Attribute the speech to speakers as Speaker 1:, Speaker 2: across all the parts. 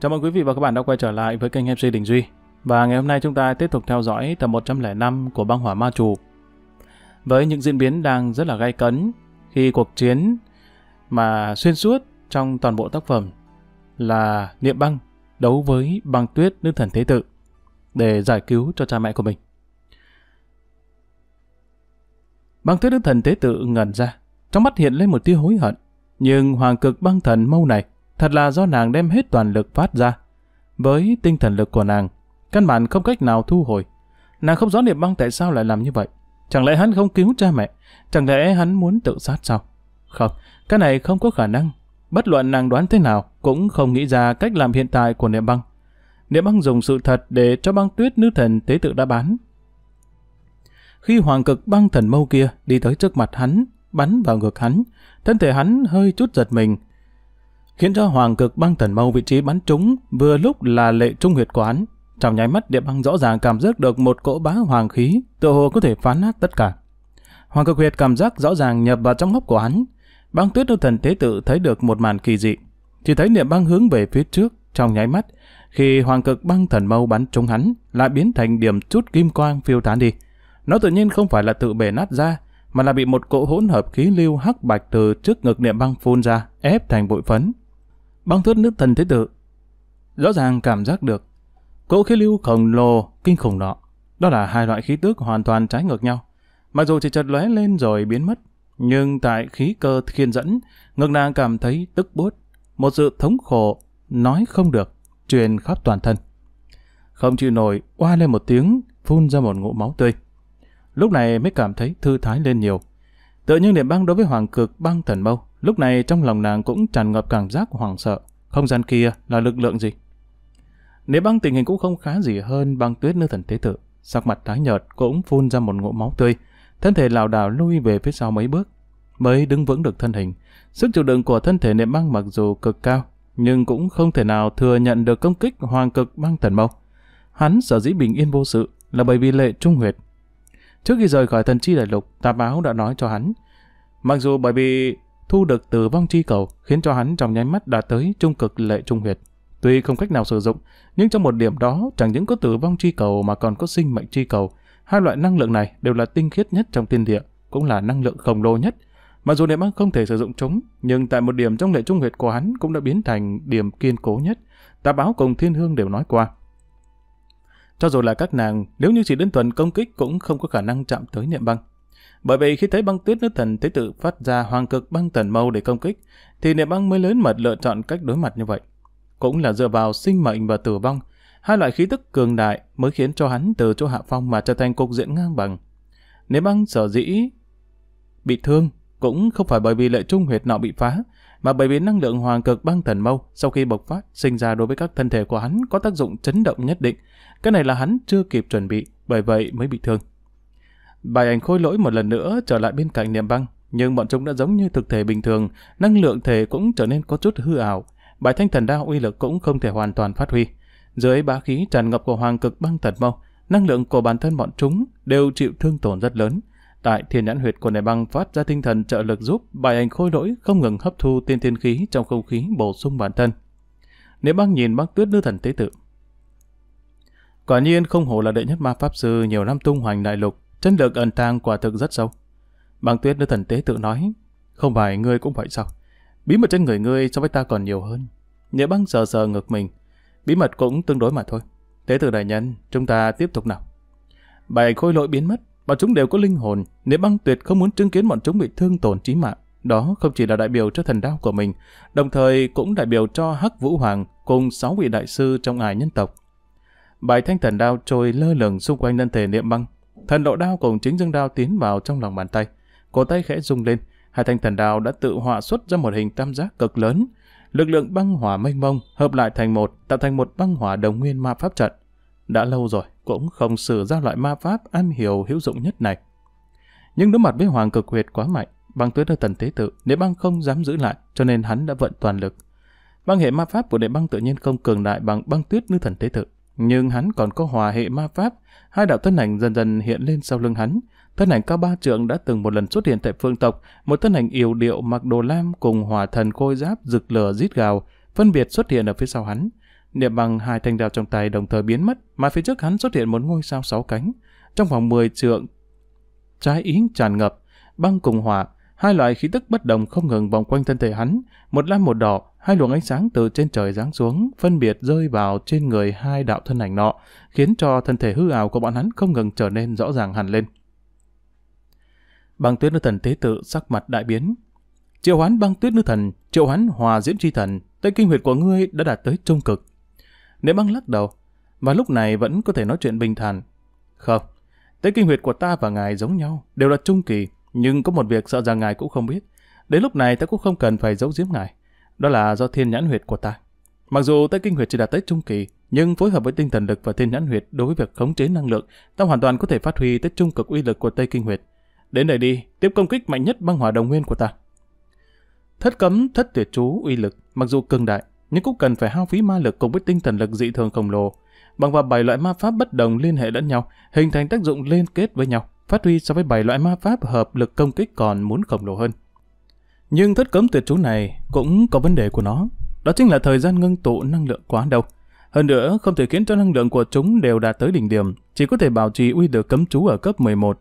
Speaker 1: Chào mừng quý vị và các bạn đã quay trở lại với kênh MC Đình Duy. Và ngày hôm nay chúng ta tiếp tục theo dõi tập 105 của băng hỏa ma trù. Với những diễn biến đang rất là gay cấn khi cuộc chiến mà xuyên suốt trong toàn bộ tác phẩm là Niệm Băng đấu với băng tuyết nữ thần thế tự để giải cứu cho cha mẹ của mình. Băng tuyết nữ thần thế tự ngẩn ra, trong mắt hiện lên một tia hối hận. Nhưng hoàng cực băng thần mâu này thật là do nàng đem hết toàn lực phát ra. Với tinh thần lực của nàng, căn bản không cách nào thu hồi. Nàng không rõ niệm Băng tại sao lại làm như vậy. Chẳng lẽ hắn không cứu cha mẹ? Chẳng lẽ hắn muốn tự sát sao? Không, cái này không có khả năng. Bất luận nàng đoán thế nào, cũng không nghĩ ra cách làm hiện tại của Niệm Băng. Niệm Băng dùng sự thật để cho băng tuyết nữ thần tế tự đã bán. Khi hoàng cực băng thần mâu kia đi tới trước mặt hắn, bắn vào ngực hắn, thân thể hắn hơi chút giật mình, khiến cho hoàng cực băng thần mâu vị trí bắn trúng vừa lúc là lệ trung huyệt quán. Trong nháy mắt địa băng rõ ràng cảm giác được một cỗ bá hoàng khí, tựa hồ có thể phá nát tất cả. Hoàng cực huyệt cảm giác rõ ràng nhập vào trong hốc của hắn. Băng tuyết đô thần tế tự thấy được một màn kỳ dị. Chỉ thấy niệm băng hướng về phía trước, trong nháy mắt, khi hoàng cực băng thần mâu bắn trúng hắn, lại biến thành điểm chút kim quang phiêu tán đi. Nó tự nhiên không phải là tự bể nát ra, mà là bị một cỗ hỗn hợp khí lưu hắc bạch từ trước ngực niệm băng phun ra, ép thành bụi phấn băng thuyết nước thần thế tử. Rõ ràng cảm giác được, cỗ khí lưu khổng lồ, kinh khủng đó. Đó là hai loại khí tức hoàn toàn trái ngược nhau. Mặc dù chỉ chợt lóe lên rồi biến mất, nhưng tại khí cơ khiên dẫn, ngược nàng cảm thấy tức bút một sự thống khổ, nói không được, truyền khắp toàn thân. Không chịu nổi, oa lên một tiếng, phun ra một ngụm máu tươi. Lúc này mới cảm thấy thư thái lên nhiều. Tự nhiên để băng đối với hoàng cực băng thần mâu, Lúc này trong lòng nàng cũng tràn ngập cảm giác hoảng sợ. Không gian kia là lực lượng gì? Nếu băng tình hình cũng không khá gì hơn băng tuyết nữ thần tế tự. Sắc mặt tái nhợt cũng phun ra một ngụm máu tươi. Thân thể lảo đảo lui về phía sau mấy bước. Mới đứng vững được thân hình. Sức chịu đựng của thân thể niệm băng mặc dù cực cao, nhưng cũng không thể nào thừa nhận được công kích hoàng cực băng thần mâu. Hắn sở dĩ bình yên vô sự là bởi vì lệ trung huyệt. Trước khi rời khỏi thần chi đại lục, tạp báo đã nói cho hắn. Mặc dù bởi vì thu được từ vong chi cầu khiến cho hắn trong nháy mắt đã tới trung cực lệ trung huyệt. Tuy không cách nào sử dụng, nhưng trong một điểm đó chẳng những có tử vong chi cầu mà còn có sinh mệnh chi cầu. Hai loại năng lượng này đều là tinh khiết nhất trong tiên địa, cũng là năng lượng khổng lồ nhất. Mặc dù Niệm Băng không thể sử dụng chúng, nhưng tại một điểm trong lệ trung huyệt của hắn cũng đã biến thành điểm kiên cố nhất. Tà báo cùng Thiên Hương đều nói qua. Cho dù là các nàng, nếu như chỉ đơn thuần công kích cũng không có khả năng chạm tới Niệm Băng. Bởi vì khi thấy băng tuyết nước thần thế tự phát ra hoàng cực băng thần mâu để công kích, thì niệm băng mới lớn mật lựa chọn cách đối mặt như vậy. Cũng là dựa vào sinh mệnh và tử vong, hai loại khí tức cường đại mới khiến cho hắn từ chỗ hạ phong mà trở thành cục diện ngang bằng. niệm băng sở dĩ bị thương cũng không phải bởi vì lệ trung huyệt nọ bị phá, mà bởi vì năng lượng hoàng cực băng thần mâu sau khi bộc phát sinh ra đối với các thân thể của hắn có tác dụng chấn động nhất định. Cái này là hắn chưa kịp chuẩn bị, bởi vậy mới bị thương. Bài ảnh khôi lỗi một lần nữa trở lại bên cạnh niệm băng, nhưng bọn chúng đã giống như thực thể bình thường, năng lượng thể cũng trở nên có chút hư ảo. Bài thanh thần đao uy lực cũng không thể hoàn toàn phát huy. Dưới bá khí tràn ngập của hoàng cực băng thần mâu, năng lượng của bản thân bọn chúng đều chịu thương tổn rất lớn. Tại thiên nhãn huyệt của nền băng phát ra tinh thần trợ lực giúp bài ảnh khôi lỗi không ngừng hấp thu tiên thiên khí trong không khí bổ sung bản thân. Nếu băng nhìn băng tuyết nữ thần tế tự. Quả nhiên không hổ là đệ nhất ma pháp sư nhiều năm tung hoành đại lục, Chân lực ẩn tàng quả thực rất sâu. Băng tuyết nữ thần tế tự nói, không phải ngươi cũng vậy sao? Bí mật trên người ngươi so với ta còn nhiều hơn. Nghĩa băng sờ sờ ngực mình, bí mật cũng tương đối mà thôi. Tế tự đại nhân, chúng ta tiếp tục nào. Bảy khôi lỗi biến mất, bọn chúng đều có linh hồn, nếu băng tuyệt không muốn chứng kiến bọn chúng bị thương tổn chí mạng. Đó không chỉ là đại biểu cho thần đao của mình, đồng thời cũng đại biểu cho Hắc Vũ Hoàng cùng sáu vị đại sư trong ải nhân tộc. Bài thanh thần đao trôi lơ lửng xung quanh thân thể niệm băng, Thần độ đao cùng chính dương đao tiến vào trong lòng bàn tay. Cổ tay khẽ rung lên, hai thanh thần đao đã tự họa xuất ra một hình tam giác cực lớn. Lực lượng băng hỏa mênh mông hợp lại thành một, tạo thành một băng hỏa đồng nguyên ma pháp trận. Đã lâu rồi, cũng không sử ra loại ma pháp am hiểu hữu dụng nhất này. Nhưng đối mặt với hoàng cực huyệt quá mạnh, băng tuyết ở tần tế tự, đệ băng không dám giữ lại, cho nên hắn đã vận toàn lực. Băng hệ ma pháp của đệ băng tự nhiên không cường đại bằng băng tuyết như thần tế tự, nhưng hắn còn có hòa hệ ma pháp, hai đạo thân ảnh dần dần hiện lên sau lưng hắn. Thân ảnh cao ba trượng đã từng một lần xuất hiện tại phương tộc, một thân ảnh yểu điệu mặc đồ lam cùng hòa thần khôi giáp rực lửa rít gào, phân biệt xuất hiện ở phía sau hắn. Niệm bằng hai thanh đao trong tay đồng thời biến mất, mà phía trước hắn xuất hiện một ngôi sao sáu cánh. Trong vòng 10 trượng, trái ý tràn ngập, băng cùng hỏa, Hai loại khí tức bất đồng không ngừng vòng quanh thân thể hắn, một lam một đỏ, hai luồng ánh sáng từ trên trời giáng xuống, phân biệt rơi vào trên người hai đạo thân ảnh nọ, khiến cho thân thể hư ảo của bọn hắn không ngừng trở nên rõ ràng hẳn lên. Băng tuyết nữ thần tế tự sắc mặt đại biến. Triệu hoán băng tuyết nữ thần, triệu hoán hòa diễm tri thần, tới kinh huyệt của ngươi đã đạt tới trung cực. Nếu băng lắc đầu, và lúc này vẫn có thể nói chuyện bình thản. Không, tới kinh huyệt của ta và ngài giống nhau, đều là trung kỳ, nhưng có một việc sợ rằng ngài cũng không biết. Đến lúc này ta cũng không cần phải giấu giếm ngài. Đó là do thiên nhãn huyệt của ta. Mặc dù tay kinh huyệt chỉ đạt tới trung kỳ, nhưng phối hợp với tinh thần lực và thiên nhãn huyệt đối với việc khống chế năng lượng, ta hoàn toàn có thể phát huy tới trung cực uy lực của Tây Kinh Huyệt. Đến đây đi, tiếp công kích mạnh nhất băng hỏa đồng nguyên của ta. Thất cấm thất tuyệt chú uy lực, mặc dù cường đại, nhưng cũng cần phải hao phí ma lực cùng với tinh thần lực dị thường khổng lồ. Bằng vào bảy loại ma pháp bất đồng liên hệ lẫn nhau, hình thành tác dụng liên kết với nhau phát huy so với bảy loại ma pháp hợp lực công kích còn muốn khổng lồ hơn. Nhưng thất cấm tuyệt chú này cũng có vấn đề của nó, đó chính là thời gian ngưng tụ năng lượng quá đâu. Hơn nữa, không thể khiến cho năng lượng của chúng đều đạt tới đỉnh điểm, chỉ có thể bảo trì uy được cấm chú ở cấp 11.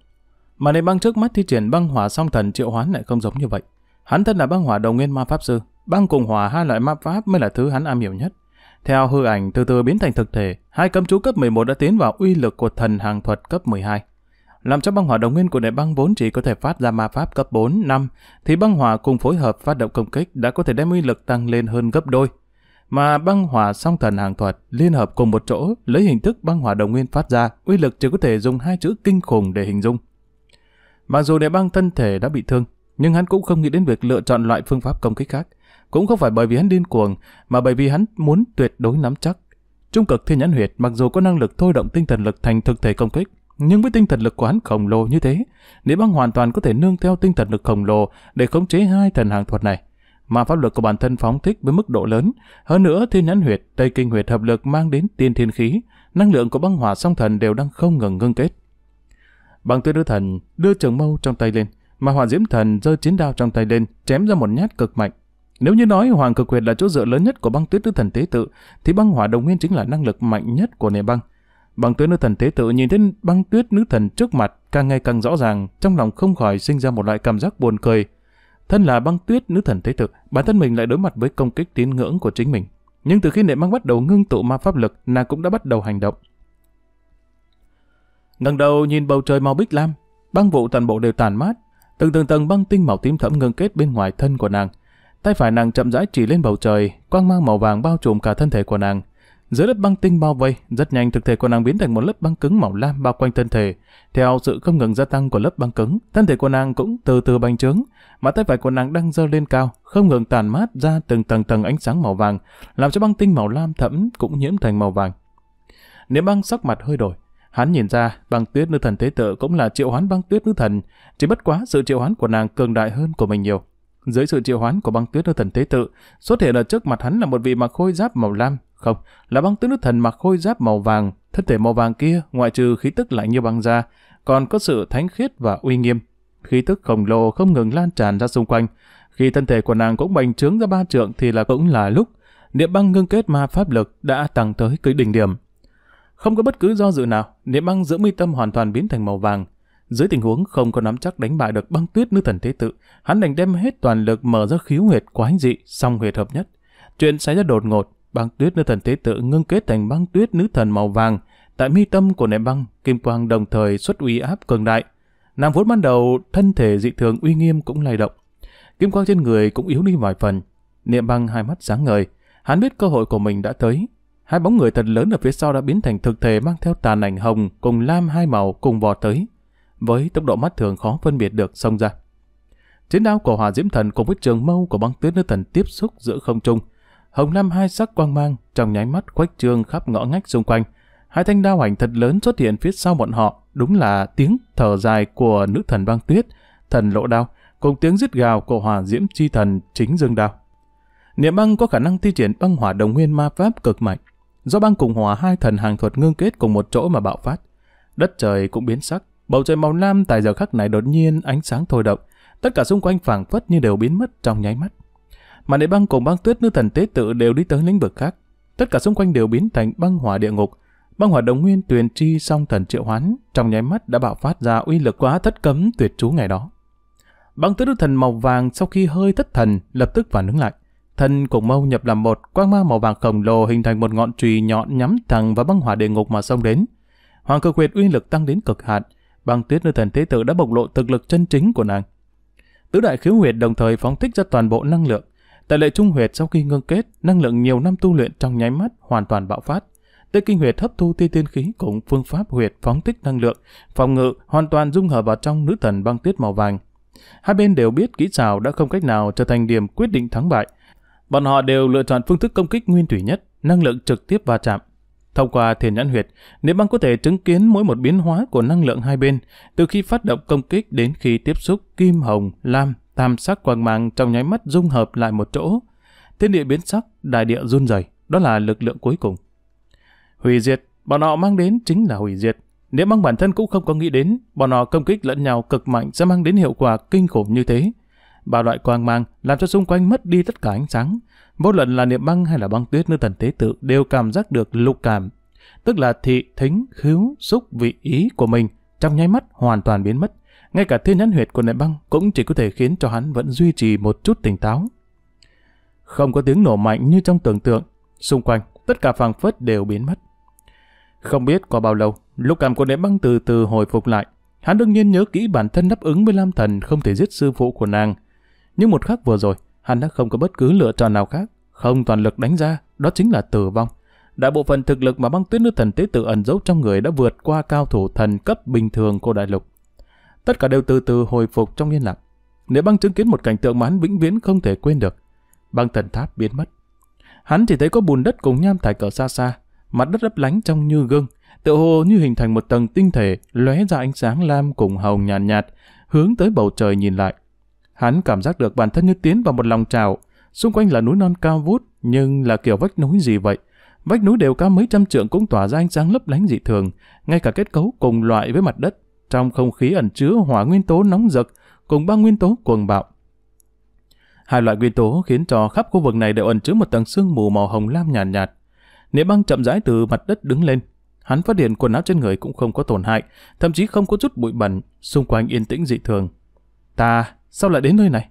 Speaker 1: Mà này băng trước mắt thi triển băng hỏa song thần triệu hoán lại không giống như vậy. Hắn thân là băng hỏa đồng nguyên ma pháp sư, băng cùng hỏa hai loại ma pháp mới là thứ hắn am hiểu nhất. Theo hư ảnh từ từ biến thành thực thể, hai cấm chú cấp 11 đã tiến vào uy lực của thần hàng thuật cấp 12 làm cho băng hỏa đồng nguyên của đại băng vốn chỉ có thể phát ra ma pháp cấp 4 năm, thì băng hỏa cùng phối hợp phát động công kích đã có thể đem uy lực tăng lên hơn gấp đôi. Mà băng hỏa song thần hàng thuật liên hợp cùng một chỗ lấy hình thức băng hỏa đồng nguyên phát ra, uy lực chỉ có thể dùng hai chữ kinh khủng để hình dung. Mặc dù đại băng thân thể đã bị thương, nhưng hắn cũng không nghĩ đến việc lựa chọn loại phương pháp công kích khác. Cũng không phải bởi vì hắn điên cuồng, mà bởi vì hắn muốn tuyệt đối nắm chắc. Trung cực thiên nhãn huyệt mặc dù có năng lực thôi động tinh thần lực thành thực thể công kích, nhưng với tinh thần lực của hắn khổng lồ như thế, Lý Băng hoàn toàn có thể nương theo tinh thần lực khổng lồ để khống chế hai thần hàng thuật này. Mà pháp lực của bản thân phóng thích với mức độ lớn, hơn nữa thiên nhãn huyệt, tây kinh huyệt hợp lực mang đến tiên thiên khí, năng lượng của băng hỏa song thần đều đang không ngừng ngưng kết. Băng tuyết đưa thần đưa trường mâu trong tay lên, mà hỏa diễm thần giơ chiến đao trong tay lên, chém ra một nhát cực mạnh. Nếu như nói hoàng cực huyệt là chỗ dựa lớn nhất của băng tuyết tứ thần tế tự, thì băng hỏa đồng nguyên chính là năng lực mạnh nhất của nền băng. Băng tuyết nữ thần thế tự nhìn thấy băng tuyết nữ thần trước mặt càng ngày càng rõ ràng, trong lòng không khỏi sinh ra một loại cảm giác buồn cười. Thân là băng tuyết nữ thần thế tự, bản thân mình lại đối mặt với công kích tín ngưỡng của chính mình. Nhưng từ khi nệ mang bắt đầu ngưng tụ ma pháp lực, nàng cũng đã bắt đầu hành động. Ngẩng đầu nhìn bầu trời màu bích lam, băng vụ toàn bộ đều tàn mát, từng tầng tầng băng tinh màu tím thẫm ngưng kết bên ngoài thân của nàng. Tay phải nàng chậm rãi chỉ lên bầu trời, quang mang màu vàng bao trùm cả thân thể của nàng, dưới lớp băng tinh bao vây, rất nhanh thực thể của nàng biến thành một lớp băng cứng màu lam bao quanh thân thể. Theo sự không ngừng gia tăng của lớp băng cứng, thân thể của nàng cũng từ từ bành trướng, mà tay phải của nàng đang giơ lên cao, không ngừng tàn mát ra từng tầng tầng ánh sáng màu vàng, làm cho băng tinh màu lam thẫm cũng nhiễm thành màu vàng. Nếu băng sắc mặt hơi đổi, hắn nhìn ra băng tuyết nữ thần thế tự cũng là triệu hoán băng tuyết nữ thần, chỉ bất quá sự triệu hoán của nàng cường đại hơn của mình nhiều dưới sự triệu hoán của băng tuyết nữ thần tế tự, xuất hiện ở trước mặt hắn là một vị mặc khôi giáp màu lam, không, là băng tứ nữ thần mặc khôi giáp màu vàng, thân thể màu vàng kia ngoại trừ khí tức lạnh như băng ra, còn có sự thánh khiết và uy nghiêm. Khí tức khổng lồ không ngừng lan tràn ra xung quanh. Khi thân thể của nàng cũng bành trướng ra ba trượng thì là cũng là lúc niệm băng ngưng kết ma pháp lực đã tăng tới cái đỉnh điểm. Không có bất cứ do dự nào, niệm băng giữa mi tâm hoàn toàn biến thành màu vàng. Dưới tình huống không có nắm chắc đánh bại được băng tuyết nữ thần thế tự, hắn đành đem hết toàn lực mở ra khiếu huyệt quái dị, song huyệt hợp nhất. Chuyện xảy ra đột ngột, Băng tuyết nữ thần tế tự ngưng kết thành băng tuyết nữ thần màu vàng. Tại mi tâm của nệm băng, kim quang đồng thời xuất uy áp cường đại. Nàng vốn ban đầu thân thể dị thường uy nghiêm cũng lay động. Kim quang trên người cũng yếu đi vài phần. Niệm băng hai mắt sáng ngời, hắn biết cơ hội của mình đã tới. Hai bóng người thật lớn ở phía sau đã biến thành thực thể mang theo tàn ảnh hồng cùng lam hai màu cùng vò tới, với tốc độ mắt thường khó phân biệt được xông ra. Chiến đao của Hỏa Diễm Thần cùng với trường mâu của băng tuyết nữ thần tiếp xúc giữa không trung, hồng lam hai sắc quang mang trong nháy mắt khuếch trương khắp ngõ ngách xung quanh. Hai thanh đao ảnh thật lớn xuất hiện phía sau bọn họ, đúng là tiếng thở dài của nữ thần băng tuyết, thần lộ đao, cùng tiếng rít gào của hòa diễm chi thần chính dương đao. Niệm băng có khả năng thi triển băng hỏa đồng nguyên ma pháp cực mạnh, do băng cùng hỏa hai thần hàng thuật ngưng kết cùng một chỗ mà bạo phát. Đất trời cũng biến sắc, bầu trời màu lam tại giờ khắc này đột nhiên ánh sáng thôi động, tất cả xung quanh phảng phất như đều biến mất trong nháy mắt. Mà để băng cùng băng tuyết nữ thần tế tự đều đi tới lĩnh vực khác. Tất cả xung quanh đều biến thành băng hỏa địa ngục. Băng hỏa đồng nguyên tuyền chi song thần triệu hoán trong nháy mắt đã bạo phát ra uy lực quá thất cấm tuyệt chú ngày đó. Băng tuyết nữ thần màu vàng sau khi hơi thất thần lập tức phản ứng lại. Thân cùng mâu nhập làm một, quang ma màu vàng khổng lồ hình thành một ngọn chùy nhọn nhắm thẳng vào băng hỏa địa ngục mà xông đến. Hoàng cực huyệt uy lực tăng đến cực hạn, băng tuyết nữ thần tế tự đã bộc lộ thực lực chân chính của nàng. Tứ đại khiếu huyệt đồng thời phóng thích ra toàn bộ năng lượng, Tỷ lệ trung huyệt sau khi ngưng kết, năng lượng nhiều năm tu luyện trong nháy mắt hoàn toàn bạo phát. Tê kinh huyệt hấp thu tia tiên khí cùng phương pháp huyệt phóng tích năng lượng, phòng ngự hoàn toàn dung hợp vào trong nữ thần băng tuyết màu vàng. Hai bên đều biết kỹ xảo đã không cách nào trở thành điểm quyết định thắng bại. Bọn họ đều lựa chọn phương thức công kích nguyên thủy nhất, năng lượng trực tiếp va chạm. Thông qua thiền nhãn huyệt, nếu băng có thể chứng kiến mỗi một biến hóa của năng lượng hai bên, từ khi phát động công kích đến khi tiếp xúc kim hồng, lam, tam sắc quang mang trong nháy mắt dung hợp lại một chỗ. Thiên địa biến sắc, đại địa run rẩy, đó là lực lượng cuối cùng. Hủy diệt, bọn họ mang đến chính là hủy diệt. Nếu bằng bản thân cũng không có nghĩ đến, bọn họ công kích lẫn nhau cực mạnh sẽ mang đến hiệu quả kinh khủng như thế. Ba loại quang mang làm cho xung quanh mất đi tất cả ánh sáng. Vô luận là niệm băng hay là băng tuyết nơi thần tế tự đều cảm giác được lục cảm, tức là thị, thính, khứu, xúc, vị ý của mình trong nháy mắt hoàn toàn biến mất ngay cả thiên nhãn huyệt của đại băng cũng chỉ có thể khiến cho hắn vẫn duy trì một chút tỉnh táo. Không có tiếng nổ mạnh như trong tưởng tượng, xung quanh tất cả phảng phất đều biến mất. Không biết qua bao lâu, lúc cảm của đại băng từ từ hồi phục lại, hắn đương nhiên nhớ kỹ bản thân đáp ứng với Lam Thần không thể giết sư phụ của nàng. Nhưng một khắc vừa rồi, hắn đã không có bất cứ lựa chọn nào khác, không toàn lực đánh ra, đó chính là tử vong. Đại bộ phận thực lực mà băng tuyết nữ thần tế tự ẩn giấu trong người đã vượt qua cao thủ thần cấp bình thường của đại lục tất cả đều từ từ hồi phục trong yên lặng. Nếu băng chứng kiến một cảnh tượng mà hắn vĩnh viễn không thể quên được, băng thần tháp biến mất. Hắn chỉ thấy có bùn đất cùng nham thải cỡ xa xa, mặt đất lấp lánh trong như gương, tựa hồ như hình thành một tầng tinh thể lóe ra ánh sáng lam cùng hồng nhàn nhạt, nhạt, hướng tới bầu trời nhìn lại. Hắn cảm giác được bản thân như tiến vào một lòng trào, xung quanh là núi non cao vút, nhưng là kiểu vách núi gì vậy? Vách núi đều cao mấy trăm trượng cũng tỏa ra ánh sáng lấp lánh dị thường, ngay cả kết cấu cùng loại với mặt đất trong không khí ẩn chứa hỏa nguyên tố nóng rực cùng ba nguyên tố cuồng bạo. Hai loại nguyên tố khiến cho khắp khu vực này đều ẩn chứa một tầng sương mù màu hồng lam nhàn nhạt, nhạt. Nghĩa băng chậm rãi từ mặt đất đứng lên. Hắn phát hiện quần áo trên người cũng không có tổn hại, thậm chí không có chút bụi bẩn, xung quanh yên tĩnh dị thường. Ta, sao lại đến nơi này?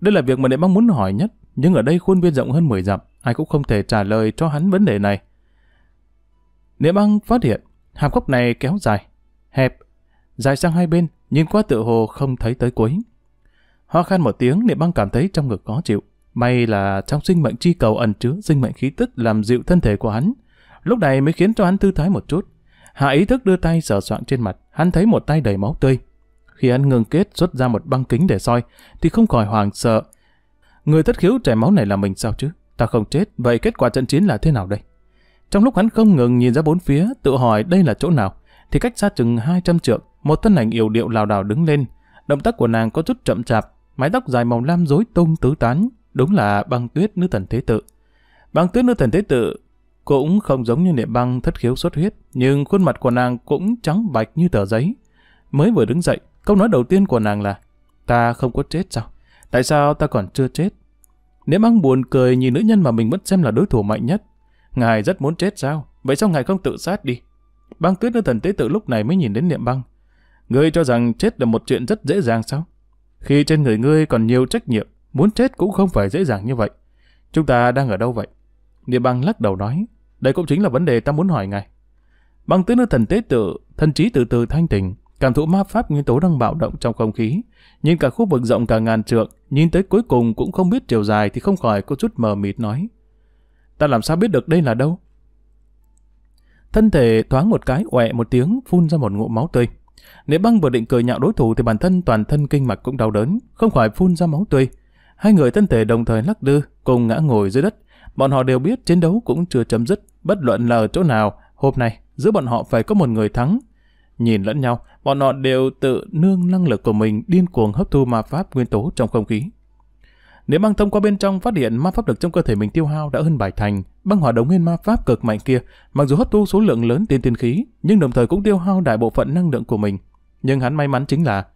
Speaker 1: Đây là việc mà Niệm Băng muốn hỏi nhất, nhưng ở đây khuôn viên rộng hơn 10 dặm, ai cũng không thể trả lời cho hắn vấn đề này. Niệm Băng phát hiện, hàm cốc này kéo dài, hẹp dài sang hai bên, nhìn qua tựa hồ không thấy tới cuối. Ho khan một tiếng, Niệm Băng cảm thấy trong ngực khó chịu. May là trong sinh mệnh chi cầu ẩn chứa sinh mệnh khí tức làm dịu thân thể của hắn. Lúc này mới khiến cho hắn thư thái một chút. Hạ ý thức đưa tay sờ soạn trên mặt, hắn thấy một tay đầy máu tươi. Khi hắn ngừng kết xuất ra một băng kính để soi, thì không khỏi hoàng sợ. Người thất khiếu chảy máu này là mình sao chứ? Ta không chết, vậy kết quả trận chiến là thế nào đây? Trong lúc hắn không ngừng nhìn ra bốn phía, tự hỏi đây là chỗ nào, thì cách xa chừng 200 trượng, một thân ảnh yểu điệu lảo đảo đứng lên. Động tác của nàng có chút chậm chạp, mái tóc dài màu lam rối tung tứ tán, đúng là băng tuyết nữ thần thế tự. Băng tuyết nữ thần thế tự cũng không giống như niệm băng thất khiếu xuất huyết, nhưng khuôn mặt của nàng cũng trắng bạch như tờ giấy. Mới vừa đứng dậy, câu nói đầu tiên của nàng là Ta không có chết sao? Tại sao ta còn chưa chết? Niệm băng buồn cười nhìn nữ nhân mà mình vẫn xem là đối thủ mạnh nhất. Ngài rất muốn chết sao? Vậy sao ngài không tự sát đi? Băng tuyết nữ thần tế tự lúc này mới nhìn đến niệm băng. Ngươi cho rằng chết là một chuyện rất dễ dàng sao? Khi trên người ngươi còn nhiều trách nhiệm, muốn chết cũng không phải dễ dàng như vậy. Chúng ta đang ở đâu vậy? Niệm băng lắc đầu nói. Đây cũng chính là vấn đề ta muốn hỏi ngài. Băng tuyết nữ thần tế tự, thần trí từ từ thanh tình, cảm thụ ma pháp nguyên tố đang bạo động trong không khí. Nhìn cả khu vực rộng cả ngàn trượng, nhìn tới cuối cùng cũng không biết chiều dài thì không khỏi có chút mờ mịt nói. Ta làm sao biết được đây là đâu? Thân thể thoáng một cái oẹ một tiếng phun ra một ngụm máu tươi. Nếu băng vừa định cười nhạo đối thủ thì bản thân toàn thân kinh mạch cũng đau đớn, không khỏi phun ra máu tươi. Hai người thân thể đồng thời lắc lư, cùng ngã ngồi dưới đất. Bọn họ đều biết chiến đấu cũng chưa chấm dứt, bất luận là ở chỗ nào, hôm nay giữa bọn họ phải có một người thắng. Nhìn lẫn nhau, bọn họ đều tự nương năng lực của mình điên cuồng hấp thu ma pháp nguyên tố trong không khí. Nếu băng thông qua bên trong phát hiện ma pháp lực trong cơ thể mình tiêu hao đã hơn bài thành, băng hỏa đồng nguyên ma pháp cực mạnh kia, mặc dù hấp thu số lượng lớn tiên tiên khí, nhưng đồng thời cũng tiêu hao đại bộ phận năng lượng của mình. Nhưng hắn may mắn chính là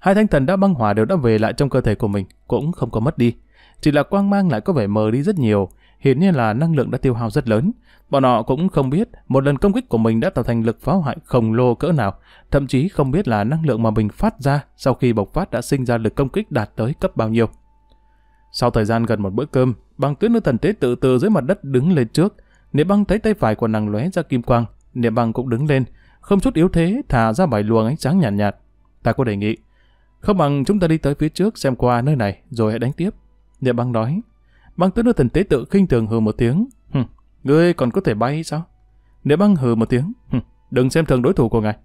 Speaker 1: hai thanh thần đã băng hỏa đều đã về lại trong cơ thể của mình, cũng không có mất đi. Chỉ là quang mang lại có vẻ mờ đi rất nhiều, hiển nhiên là năng lượng đã tiêu hao rất lớn. Bọn họ cũng không biết một lần công kích của mình đã tạo thành lực phá hoại khổng lồ cỡ nào, thậm chí không biết là năng lượng mà mình phát ra sau khi bộc phát đã sinh ra lực công kích đạt tới cấp bao nhiêu. Sau thời gian gần một bữa cơm, băng tuyết nữ thần tế tự từ dưới mặt đất đứng lên trước. Niệm băng thấy tay phải của nàng lóe ra kim quang, niệm băng cũng đứng lên, không chút yếu thế thả ra bảy luồng ánh sáng nhàn nhạt, nhạt. Ta có đề nghị, không bằng chúng ta đi tới phía trước xem qua nơi này rồi hãy đánh tiếp. Niệm băng nói. Băng tuyết nữ thần tế tự khinh thường hừ một tiếng. Hừ, ngươi còn có thể bay sao? Niệm băng hừ một tiếng. Hừ, đừng xem thường đối thủ của ngài.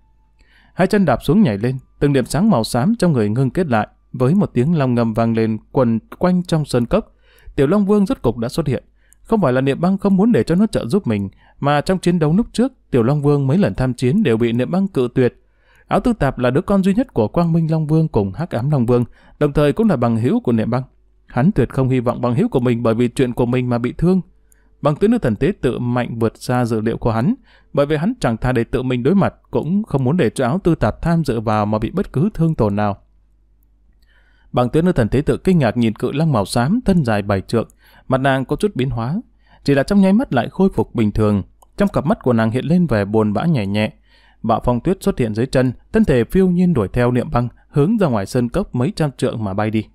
Speaker 1: Hai chân đạp xuống nhảy lên, từng điểm sáng màu xám trong người ngưng kết lại, với một tiếng long ngầm vang lên quần quanh trong sơn cốc, Tiểu Long Vương rốt cục đã xuất hiện. Không phải là Niệm Băng không muốn để cho nó trợ giúp mình, mà trong chiến đấu lúc trước, Tiểu Long Vương mấy lần tham chiến đều bị Niệm Băng cự tuyệt. Áo Tư Tạp là đứa con duy nhất của Quang Minh Long Vương cùng Hắc Ám Long Vương, đồng thời cũng là bằng hữu của Niệm Băng. Hắn tuyệt không hy vọng bằng hữu của mình bởi vì chuyện của mình mà bị thương. Bằng tứ nữ thần tế tự mạnh vượt xa dự liệu của hắn, bởi vì hắn chẳng tha để tự mình đối mặt, cũng không muốn để cho áo tư tạp tham dự vào mà bị bất cứ thương tổn nào. Bằng tuyết nữ thần thế tự kinh ngạc nhìn cự long màu xám thân dài bảy trượng, mặt nàng có chút biến hóa, chỉ là trong nháy mắt lại khôi phục bình thường. Trong cặp mắt của nàng hiện lên vẻ buồn bã nhè nhẹ. Bạo phong tuyết xuất hiện dưới chân, thân thể phiêu nhiên đuổi theo niệm băng, hướng ra ngoài sơn cốc mấy trăm trượng mà bay đi.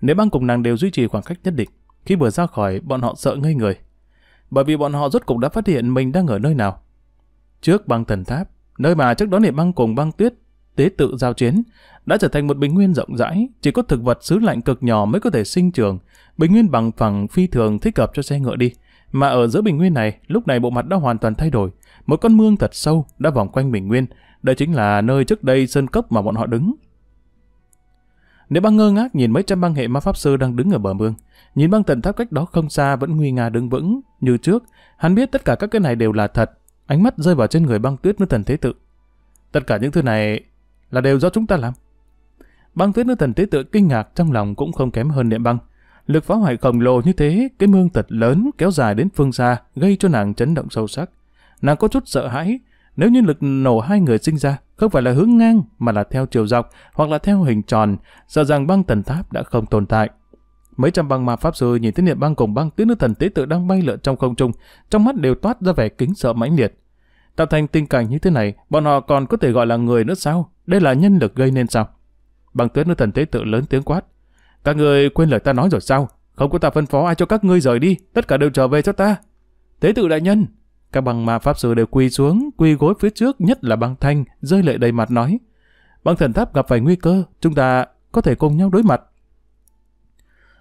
Speaker 1: Nếu băng cùng nàng đều duy trì khoảng cách nhất định. Khi vừa ra khỏi, bọn họ sợ ngây người. Bởi vì bọn họ rốt cục đã phát hiện mình đang ở nơi nào. Trước băng thần tháp, nơi mà trước đó niệm băng cùng băng tuyết tế tự giao chiến, đã trở thành một bình nguyên rộng rãi, chỉ có thực vật xứ lạnh cực nhỏ mới có thể sinh trưởng, bình nguyên bằng phẳng phi thường thích hợp cho xe ngựa đi. Mà ở giữa bình nguyên này, lúc này bộ mặt đã hoàn toàn thay đổi, một con mương thật sâu đã vòng quanh bình nguyên, đây chính là nơi trước đây sơn cốc mà bọn họ đứng. Nếu băng ngơ ngác nhìn mấy trăm băng hệ ma pháp sư đang đứng ở bờ mương, nhìn băng tận tháp cách đó không xa vẫn nguy nga đứng vững như trước, hắn biết tất cả các cái này đều là thật, ánh mắt rơi vào trên người băng tuyết nữ thần thế tự. Tất cả những thứ này là đều do chúng ta làm. Băng tuyết nữ thần tế tự kinh ngạc trong lòng cũng không kém hơn niệm băng. Lực phá hoại khổng lồ như thế, cái mương thật lớn kéo dài đến phương xa, gây cho nàng chấn động sâu sắc. Nàng có chút sợ hãi, nếu như lực nổ hai người sinh ra, không phải là hướng ngang mà là theo chiều dọc hoặc là theo hình tròn, sợ rằng băng tần tháp đã không tồn tại. Mấy trăm băng ma pháp sư nhìn thấy niệm băng cùng băng tuyết nữ thần tế tự đang bay lượn trong không trung, trong mắt đều toát ra vẻ kính sợ mãnh liệt. Tạo thành tình cảnh như thế này, bọn họ còn có thể gọi là người nữa sao? Đây là nhân lực gây nên sao? Bằng tuyết nữ thần tế tự lớn tiếng quát. Các người quên lời ta nói rồi sao? Không có ta phân phó ai cho các ngươi rời đi, tất cả đều trở về cho ta. Tế tự đại nhân, các băng ma pháp sư đều quỳ xuống, quỳ gối phía trước, nhất là băng thanh, rơi lệ đầy mặt nói. Băng thần tháp gặp phải nguy cơ, chúng ta có thể cùng nhau đối mặt.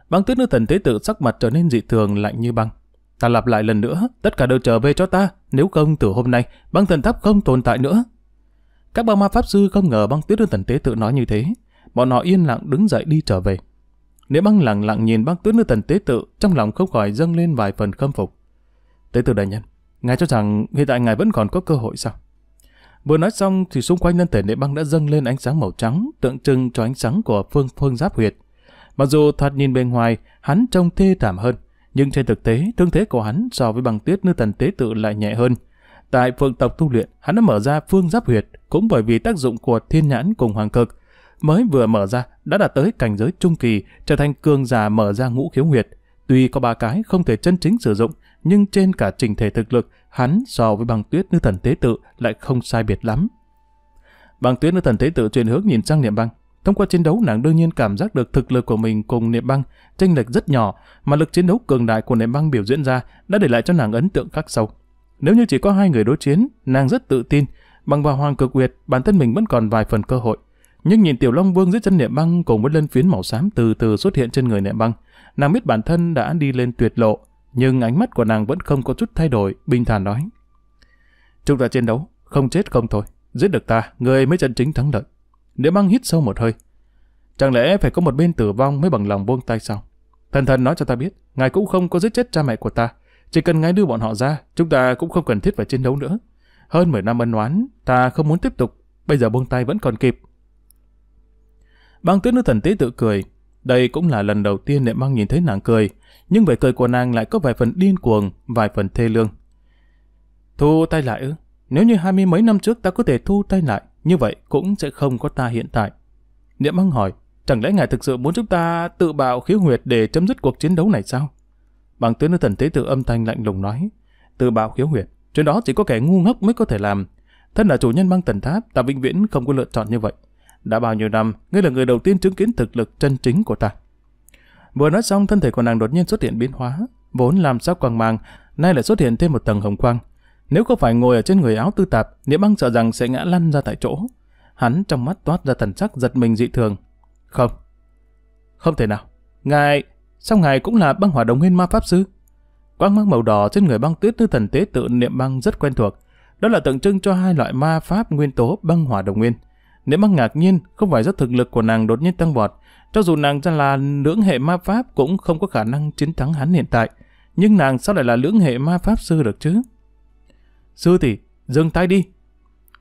Speaker 1: Băng tuyết nữ thần tế tự sắc mặt trở nên dị thường lạnh như băng. Ta lặp lại lần nữa, tất cả đều trở về cho ta, nếu không từ hôm nay, băng thần tháp không tồn tại nữa, các bà ma pháp sư không ngờ băng tuyết nữ thần tế tự nói như thế. Bọn họ yên lặng đứng dậy đi trở về. Nếu băng lặng lặng nhìn băng tuyết nữ thần tế tự, trong lòng không khỏi dâng lên vài phần khâm phục. Tế tự đại nhân, ngài cho rằng hiện tại ngài vẫn còn có cơ hội sao? Vừa nói xong thì xung quanh nhân thể nệ băng đã dâng lên ánh sáng màu trắng, tượng trưng cho ánh sáng của phương phương giáp huyệt. Mặc dù thoạt nhìn bên ngoài, hắn trông thê thảm hơn, nhưng trên thực tế, thương thế của hắn so với băng tuyết nữ thần tế tự lại nhẹ hơn. Tại phương tộc tu luyện, hắn đã mở ra phương giáp huyệt, cũng bởi vì tác dụng của thiên nhãn cùng hoàng cực. Mới vừa mở ra, đã đạt tới cảnh giới trung kỳ, trở thành cường giả mở ra ngũ khiếu huyệt. Tuy có ba cái không thể chân chính sử dụng, nhưng trên cả trình thể thực lực, hắn so với băng tuyết nữ thần tế tự lại không sai biệt lắm. Băng tuyết nữ thần tế tự chuyển hướng nhìn sang niệm băng. Thông qua chiến đấu nàng đương nhiên cảm giác được thực lực của mình cùng niệm băng chênh lệch rất nhỏ, mà lực chiến đấu cường đại của niệm băng biểu diễn ra đã để lại cho nàng ấn tượng khắc sâu. Nếu như chỉ có hai người đối chiến, nàng rất tự tin, bằng vào hoàng cực uyệt, bản thân mình vẫn còn vài phần cơ hội. Nhưng nhìn Tiểu Long Vương dưới chân Niệm Băng cùng với lân phiến màu xám từ từ xuất hiện trên người Niệm Băng, nàng biết bản thân đã đi lên tuyệt lộ, nhưng ánh mắt của nàng vẫn không có chút thay đổi, bình thản nói. Chúng ta chiến đấu, không chết không thôi, giết được ta, người mới chân chính thắng lợi. Niệm Băng hít sâu một hơi. Chẳng lẽ phải có một bên tử vong mới bằng lòng buông tay sao? Thần thần nói cho ta biết, ngài cũng không có giết chết cha mẹ của ta, chỉ cần ngái đưa bọn họ ra, chúng ta cũng không cần thiết phải chiến đấu nữa. Hơn 10 năm ân oán, ta không muốn tiếp tục, bây giờ buông tay vẫn còn kịp. Băng tuyết nữ thần tế tự cười. Đây cũng là lần đầu tiên Niệm Băng nhìn thấy nàng cười, nhưng vẻ cười của nàng lại có vài phần điên cuồng, vài phần thê lương. Thu tay lại ư? Nếu như hai mươi mấy năm trước ta có thể thu tay lại, như vậy cũng sẽ không có ta hiện tại. Niệm Băng hỏi, chẳng lẽ ngài thực sự muốn chúng ta tự bạo khiếu huyệt để chấm dứt cuộc chiến đấu này sao? Bằng tứ nữ thần tế tự âm thanh lạnh lùng nói, tự bạo khiếu huyệt, chuyện đó chỉ có kẻ ngu ngốc mới có thể làm. Thân là chủ nhân băng tần tháp, ta vĩnh viễn không có lựa chọn như vậy. Đã bao nhiêu năm, ngươi là người đầu tiên chứng kiến thực lực chân chính của ta. Vừa nói xong, thân thể của nàng đột nhiên xuất hiện biến hóa, vốn làm sắc quang mang, nay lại xuất hiện thêm một tầng hồng quang. Nếu không phải ngồi ở trên người áo tư tạp, Nghĩa Băng sợ rằng sẽ ngã lăn ra tại chỗ. Hắn trong mắt toát ra thần sắc giật mình dị thường. Không, không thể nào. Ngài, Sao ngài cũng là băng hỏa đồng nguyên ma pháp sư? Quang mang màu đỏ trên người băng tuyết tư thần tế tự niệm băng rất quen thuộc. Đó là tượng trưng cho hai loại ma pháp nguyên tố băng hỏa đồng nguyên. nếu băng ngạc nhiên không phải do thực lực của nàng đột nhiên tăng vọt. Cho dù nàng ra là lưỡng hệ ma pháp cũng không có khả năng chiến thắng hắn hiện tại. Nhưng nàng sao lại là lưỡng hệ ma pháp sư được chứ? Sư tỷ, dừng tay đi,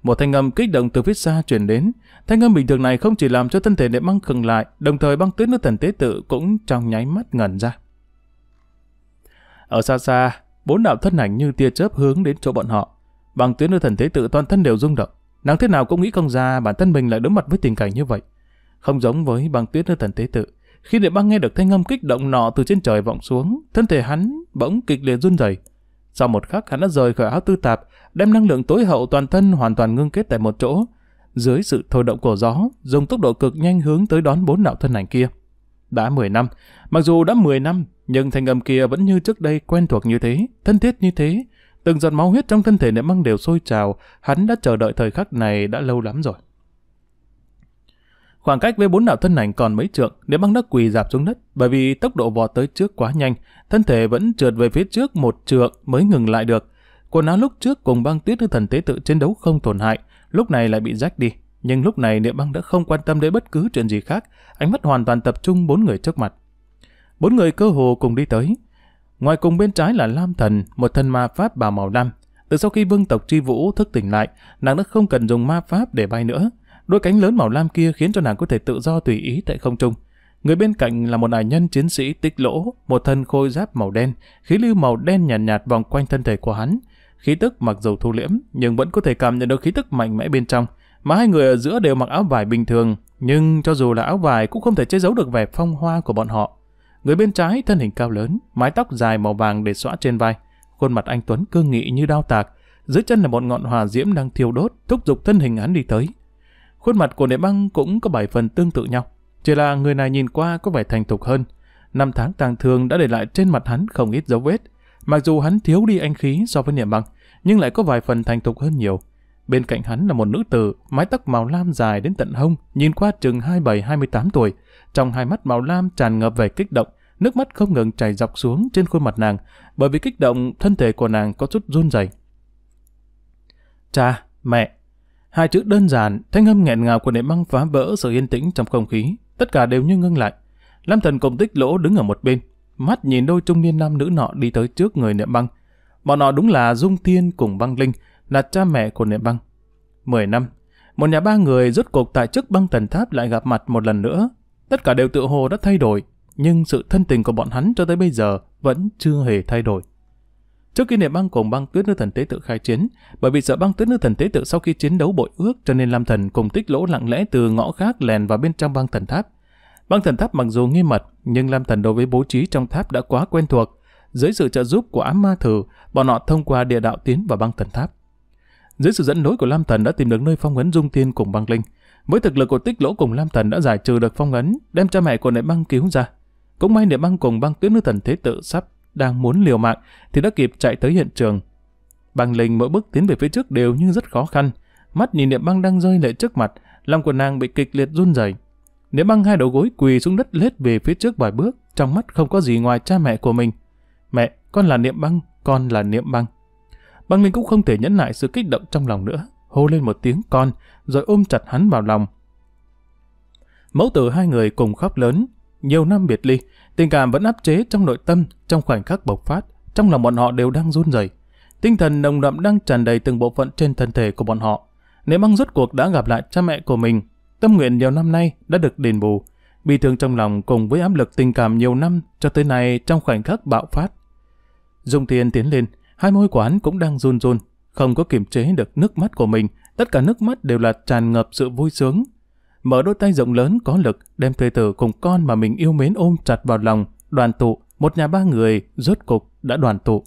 Speaker 1: một thanh âm kích động từ phía xa truyền đến. Thanh âm bình thường này không chỉ làm cho thân thể đệ băng khừng lại, đồng thời băng tuyết nữ thần tế tự cũng trong nháy mắt ngẩn ra. Ở xa xa, bốn đạo thân ảnh như tia chớp hướng đến chỗ bọn họ. Băng tuyết nữ thần tế tự toàn thân đều rung động. Nàng thế nào cũng nghĩ không ra bản thân mình lại đối mặt với tình cảnh như vậy. Không giống với băng tuyết nữ thần tế tự. Khi đệ băng nghe được thanh âm kích động nọ từ trên trời vọng xuống, thân thể hắn bỗng kịch liệt run rẩy sau một khắc hắn đã rời khỏi áo tư tạp, đem năng lượng tối hậu toàn thân hoàn toàn ngưng kết tại một chỗ. Dưới sự thôi động của gió, dùng tốc độ cực nhanh hướng tới đón bốn đạo thân ảnh kia. Đã 10 năm, mặc dù đã 10 năm, nhưng thanh âm kia vẫn như trước đây quen thuộc như thế, thân thiết như thế. Từng giọt máu huyết trong thân thể niệm băng đều sôi trào, hắn đã chờ đợi thời khắc này đã lâu lắm rồi. Khoảng cách với bốn đạo thân ảnh còn mấy trượng, nếu băng đã quỳ dạp xuống đất, bởi vì tốc độ vọt tới trước quá nhanh, thân thể vẫn trượt về phía trước một trượng mới ngừng lại được. Quần áo lúc trước cùng băng tuyết nữ thần tế tự chiến đấu không tổn hại, lúc này lại bị rách đi. Nhưng lúc này niệm băng đã không quan tâm đến bất cứ chuyện gì khác, ánh mắt hoàn toàn tập trung bốn người trước mặt. Bốn người cơ hồ cùng đi tới. Ngoài cùng bên trái là Lam Thần, một thân ma pháp bào màu lam. Từ sau khi vương tộc tri vũ thức tỉnh lại, nàng đã không cần dùng ma pháp để bay nữa. Đôi cánh lớn màu lam kia khiến cho nàng có thể tự do tùy ý tại không trung. Người bên cạnh là một ải nhân chiến sĩ tích lỗ, một thân khôi giáp màu đen, khí lưu màu đen nhàn nhạt, nhạt vòng quanh thân thể của hắn. Khí tức mặc dù thu liễm, nhưng vẫn có thể cảm nhận được khí tức mạnh mẽ bên trong. Mà hai người ở giữa đều mặc áo vải bình thường, nhưng cho dù là áo vải cũng không thể che giấu được vẻ phong hoa của bọn họ. Người bên trái thân hình cao lớn, mái tóc dài màu vàng để xõa trên vai, khuôn mặt anh Tuấn cương nghị như đao tạc, dưới chân là một ngọn hỏa diễm đang thiêu đốt, thúc giục thân hình hắn đi tới. Khuôn mặt của nệm băng cũng có bảy phần tương tự nhau. Chỉ là người này nhìn qua có vẻ thành thục hơn. Năm tháng tàng thương đã để lại trên mặt hắn không ít dấu vết. Mặc dù hắn thiếu đi anh khí so với niệm băng, nhưng lại có vài phần thành thục hơn nhiều. Bên cạnh hắn là một nữ tử, mái tóc màu lam dài đến tận hông, nhìn qua chừng hai hai bảy mươi tám tuổi. Trong hai mắt màu lam tràn ngập vẻ kích động, nước mắt không ngừng chảy dọc xuống trên khuôn mặt nàng, bởi vì kích động thân thể của nàng có chút run rẩy. Cha, mẹ, Hai chữ đơn giản, thanh âm nghẹn ngào của nệm băng phá vỡ sự yên tĩnh trong không khí. Tất cả đều như ngưng lại. Lam thần cùng tích lỗ đứng ở một bên, mắt nhìn đôi trung niên nam nữ nọ đi tới trước người niệm băng. Bọn họ đúng là Dung Thiên cùng băng linh, là cha mẹ của niệm băng. Mười năm, một nhà ba người rốt cuộc tại trước băng thần tháp lại gặp mặt một lần nữa. Tất cả đều tự hồ đã thay đổi, nhưng sự thân tình của bọn hắn cho tới bây giờ vẫn chưa hề thay đổi. Trước khi niệm băng cùng băng tuyết nữ thần tế tự khai chiến, bởi vì sợ băng tuyết nữ thần tế tự sau khi chiến đấu bội ước cho nên Lam Thần cùng tích lỗ lặng lẽ từ ngõ khác lèn vào bên trong băng thần tháp. Băng thần tháp mặc dù nghi mật, nhưng Lam Thần đối với bố trí trong tháp đã quá quen thuộc. Dưới sự trợ giúp của ám ma thử, bọn họ thông qua địa đạo tiến vào băng thần tháp. Dưới sự dẫn lối của Lam Thần đã tìm được nơi phong ấn dung thiên cùng băng linh. Với thực lực của tích lỗ cùng Lam Thần đã giải trừ được phong ấn, đem cha mẹ của nệ băng cứu ra. Cũng may nệ băng cùng băng tuyết nữ thần thế tự sắp đang muốn liều mạng thì đã kịp chạy tới hiện trường. Băng Linh mỗi bước tiến về phía trước đều nhưng rất khó khăn. Mắt nhìn Niệm Băng đang rơi lệ trước mặt, lòng của nàng bị kịch liệt run rẩy. Niệm Băng hai đầu gối quỳ xuống đất lết về phía trước vài bước, trong mắt không có gì ngoài cha mẹ của mình. Mẹ, con là Niệm Băng, con là Niệm Băng. Băng Linh cũng không thể nhẫn lại sự kích động trong lòng nữa, hô lên một tiếng con, rồi ôm chặt hắn vào lòng. Mẫu tử hai người cùng khóc lớn, nhiều năm biệt ly, Tình cảm vẫn áp chế trong nội tâm, trong khoảnh khắc bộc phát, trong lòng bọn họ đều đang run rẩy. Tinh thần nồng đậm đang tràn đầy từng bộ phận trên thân thể của bọn họ. Nếu băng rốt cuộc đã gặp lại cha mẹ của mình, tâm nguyện nhiều năm nay đã được đền bù. Bi thương trong lòng cùng với áp lực tình cảm nhiều năm cho tới nay trong khoảnh khắc bạo phát. Dung Thiên tiến lên, hai môi của hắn cũng đang run run, không có kiềm chế được nước mắt của mình, tất cả nước mắt đều là tràn ngập sự vui sướng, mở đôi tay rộng lớn có lực, đem thê tử cùng con mà mình yêu mến ôm chặt vào lòng, đoàn tụ, một nhà ba người rốt cục đã đoàn tụ.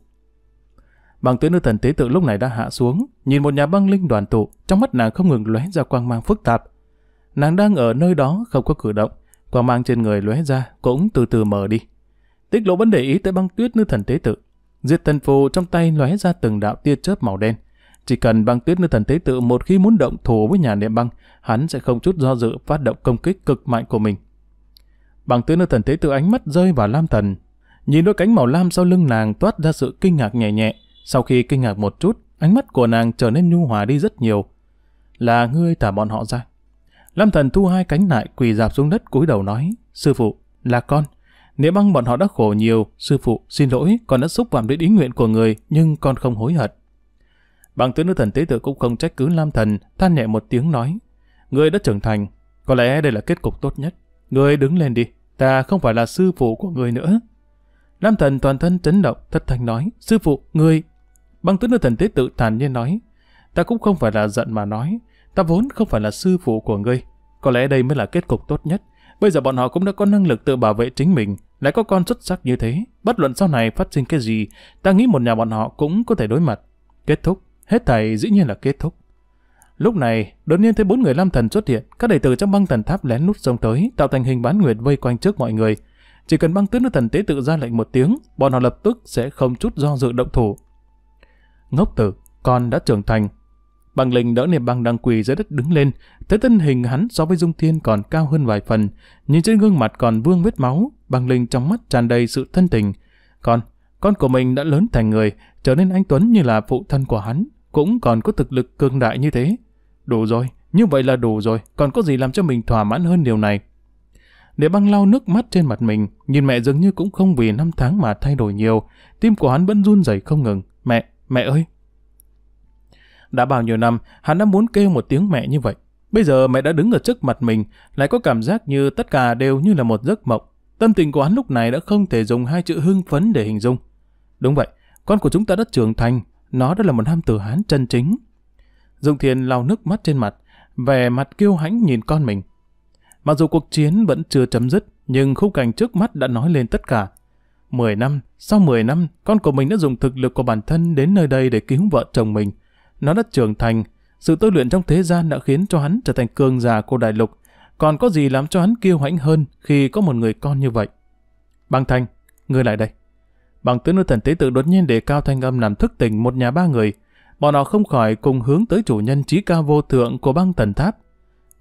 Speaker 1: Bằng tuyến nữ thần tế tự lúc này đã hạ xuống, nhìn một nhà băng linh đoàn tụ, trong mắt nàng không ngừng lóe ra quang mang phức tạp. Nàng đang ở nơi đó không có cử động, quang mang trên người lóe ra cũng từ từ mở đi. Tích lỗ vẫn để ý tới băng tuyết nữ thần tế tự. Diệt thần phù trong tay lóe ra từng đạo tia chớp màu đen, chỉ cần băng tuyết nữ thần tế tự một khi muốn động thủ với nhà niệm băng, hắn sẽ không chút do dự phát động công kích cực mạnh của mình. Băng tuyết nữ thần tế tự ánh mắt rơi vào lam thần. Nhìn đôi cánh màu lam sau lưng nàng toát ra sự kinh ngạc nhẹ nhẹ. Sau khi kinh ngạc một chút, ánh mắt của nàng trở nên nhu hòa đi rất nhiều. Là ngươi thả bọn họ ra. Lam thần thu hai cánh lại quỳ dạp xuống đất cúi đầu nói, sư phụ, là con. Nếu băng bọn họ đã khổ nhiều, sư phụ, xin lỗi, con đã xúc phạm đến ý nguyện của người, nhưng con không hối hận. Bằng tướng nữ thần tế tự cũng không trách cứ Lam Thần, than nhẹ một tiếng nói. Người đã trưởng thành, có lẽ đây là kết cục tốt nhất. Người đứng lên đi, ta không phải là sư phụ của người nữa. Lam Thần toàn thân chấn động, thất thanh nói. Sư phụ, người... Bằng tướng nữ thần tế tự thản nhiên nói. Ta cũng không phải là giận mà nói. Ta vốn không phải là sư phụ của ngươi. Có lẽ đây mới là kết cục tốt nhất. Bây giờ bọn họ cũng đã có năng lực tự bảo vệ chính mình, lại có con xuất sắc như thế. Bất luận sau này phát sinh cái gì, ta nghĩ một nhà bọn họ cũng có thể đối mặt. Kết thúc, Hết thầy dĩ nhiên là kết thúc. Lúc này, đột nhiên thấy bốn người Lam Thần xuất hiện, các đệ tử trong băng thần tháp lén nút sông tới, tạo thành hình bán nguyệt vây quanh trước mọi người. Chỉ cần băng tứ nữ thần tế tự ra lệnh một tiếng, bọn họ lập tức sẽ không chút do dự động thủ. Ngốc tử, con đã trưởng thành. Băng linh đỡ niệm băng đang quỳ dưới đất đứng lên, thấy thân hình hắn so với Dung Thiên còn cao hơn vài phần, nhìn trên gương mặt còn vương vết máu, băng linh trong mắt tràn đầy sự thân tình. Con, con của mình đã lớn thành người, trở nên anh Tuấn như là phụ thân của hắn, cũng còn có thực lực cường đại như thế. Đủ rồi, như vậy là đủ rồi, còn có gì làm cho mình thỏa mãn hơn điều này. Để băng lau nước mắt trên mặt mình, nhìn mẹ dường như cũng không vì năm tháng mà thay đổi nhiều, tim của hắn vẫn run rẩy không ngừng. Mẹ, mẹ ơi! Đã bao nhiêu năm, hắn đã muốn kêu một tiếng mẹ như vậy. Bây giờ mẹ đã đứng ở trước mặt mình, lại có cảm giác như tất cả đều như là một giấc mộng. Tâm tình của hắn lúc này đã không thể dùng hai chữ hưng phấn để hình dung. Đúng vậy, con của chúng ta đã trưởng thành, nó đã là một nam tử Hán chân chính. Dung Thiên lau nước mắt trên mặt, vẻ mặt kiêu hãnh nhìn con mình. Mặc dù cuộc chiến vẫn chưa chấm dứt, nhưng khung cảnh trước mắt đã nói lên tất cả. Mười năm, sau mười năm, con của mình đã dùng thực lực của bản thân đến nơi đây để cứu vợ chồng mình. Nó đã trưởng thành, sự tôi luyện trong thế gian đã khiến cho hắn trở thành cường giả của đại lục. Còn có gì làm cho hắn kiêu hãnh hơn khi có một người con như vậy? Băng Thanh, ngươi lại đây. Bằng tứ nữ thần tế tự đột nhiên để cao thanh âm làm thức tỉnh một nhà ba người. Bọn họ không khỏi cùng hướng tới chủ nhân trí cao vô thượng của băng thần tháp.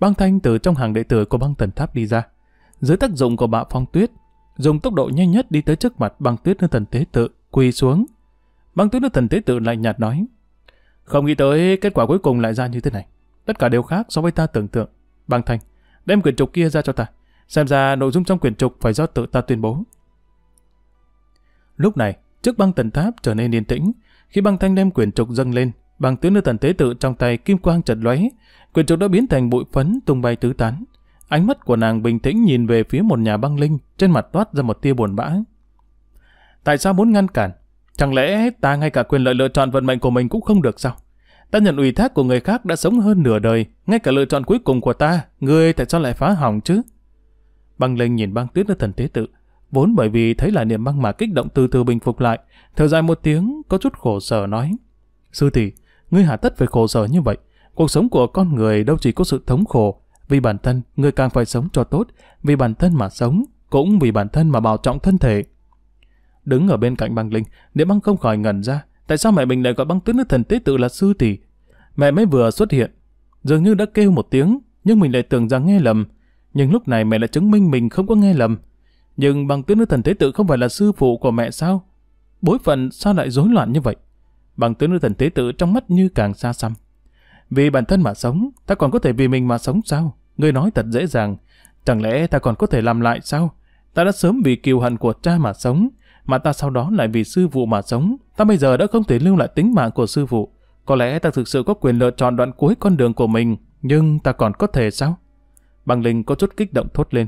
Speaker 1: Băng thanh từ trong hàng đệ tử của băng thần tháp đi ra. Dưới tác dụng của bạo phong tuyết, dùng tốc độ nhanh nhất đi tới trước mặt băng tuyết nữ thần tế tự, quỳ xuống. Băng tuyết nữ thần tế tự lạnh nhạt nói, không nghĩ tới kết quả cuối cùng lại ra như thế này. Tất cả đều khác so với ta tưởng tượng. Băng thanh, đem quyển trục kia ra cho ta. Xem ra nội dung trong quyển trục phải do tự ta tuyên bố. Lúc này, trước băng tần tháp trở nên yên tĩnh, khi băng thanh đem quyển trục dâng lên, bằng tuyến đưa thần tế tự trong tay kim quang chật lóe, quyển trục đã biến thành bụi phấn tung bay tứ tán. Ánh mắt của nàng bình tĩnh nhìn về phía một nhà băng linh, trên mặt toát ra một tia buồn bã. Tại sao muốn ngăn cản? Chẳng lẽ ta ngay cả quyền lợi lựa chọn vận mệnh của mình cũng không được sao? Ta nhận ủy thác của người khác đã sống hơn nửa đời, ngay cả lựa chọn cuối cùng của ta, ngươi tại sao lại phá hỏng chứ? Băng Linh nhìn băng tuyết ở thần tế tự, Vốn bởi vì thấy là niềm băng mà kích động từ từ bình phục lại, thở dài một tiếng, có chút khổ sở nói. Sư tỷ, ngươi hạ tất phải khổ sở như vậy. Cuộc sống của con người đâu chỉ có sự thống khổ. Vì bản thân, ngươi càng phải sống cho tốt, vì bản thân mà sống, cũng vì bản thân mà bảo trọng thân thể. Đứng ở bên cạnh băng linh, niệm băng không khỏi ngẩn ra. Tại sao mẹ mình lại gọi băng tuyết nữ thần tế tự là sư tỷ? Mẹ mới vừa xuất hiện, dường như đã kêu một tiếng, nhưng mình lại tưởng rằng nghe lầm. Nhưng lúc này mẹ đã chứng minh mình không có nghe lầm. Nhưng bằng tướng nữ thần tế tự không phải là sư phụ của mẹ sao? Bối phận sao lại rối loạn như vậy? Bằng tướng nữ thần tế tự trong mắt như càng xa xăm. Vì bản thân mà sống, ta còn có thể vì mình mà sống sao? người nói thật dễ dàng. Chẳng lẽ ta còn có thể làm lại sao? Ta đã sớm vì kiều hận của cha mà sống, mà ta sau đó lại vì sư phụ mà sống. Ta bây giờ đã không thể lưu lại tính mạng của sư phụ. Có lẽ ta thực sự có quyền lựa chọn đoạn cuối con đường của mình, nhưng ta còn có thể sao? Bằng Linh có chút kích động thốt lên.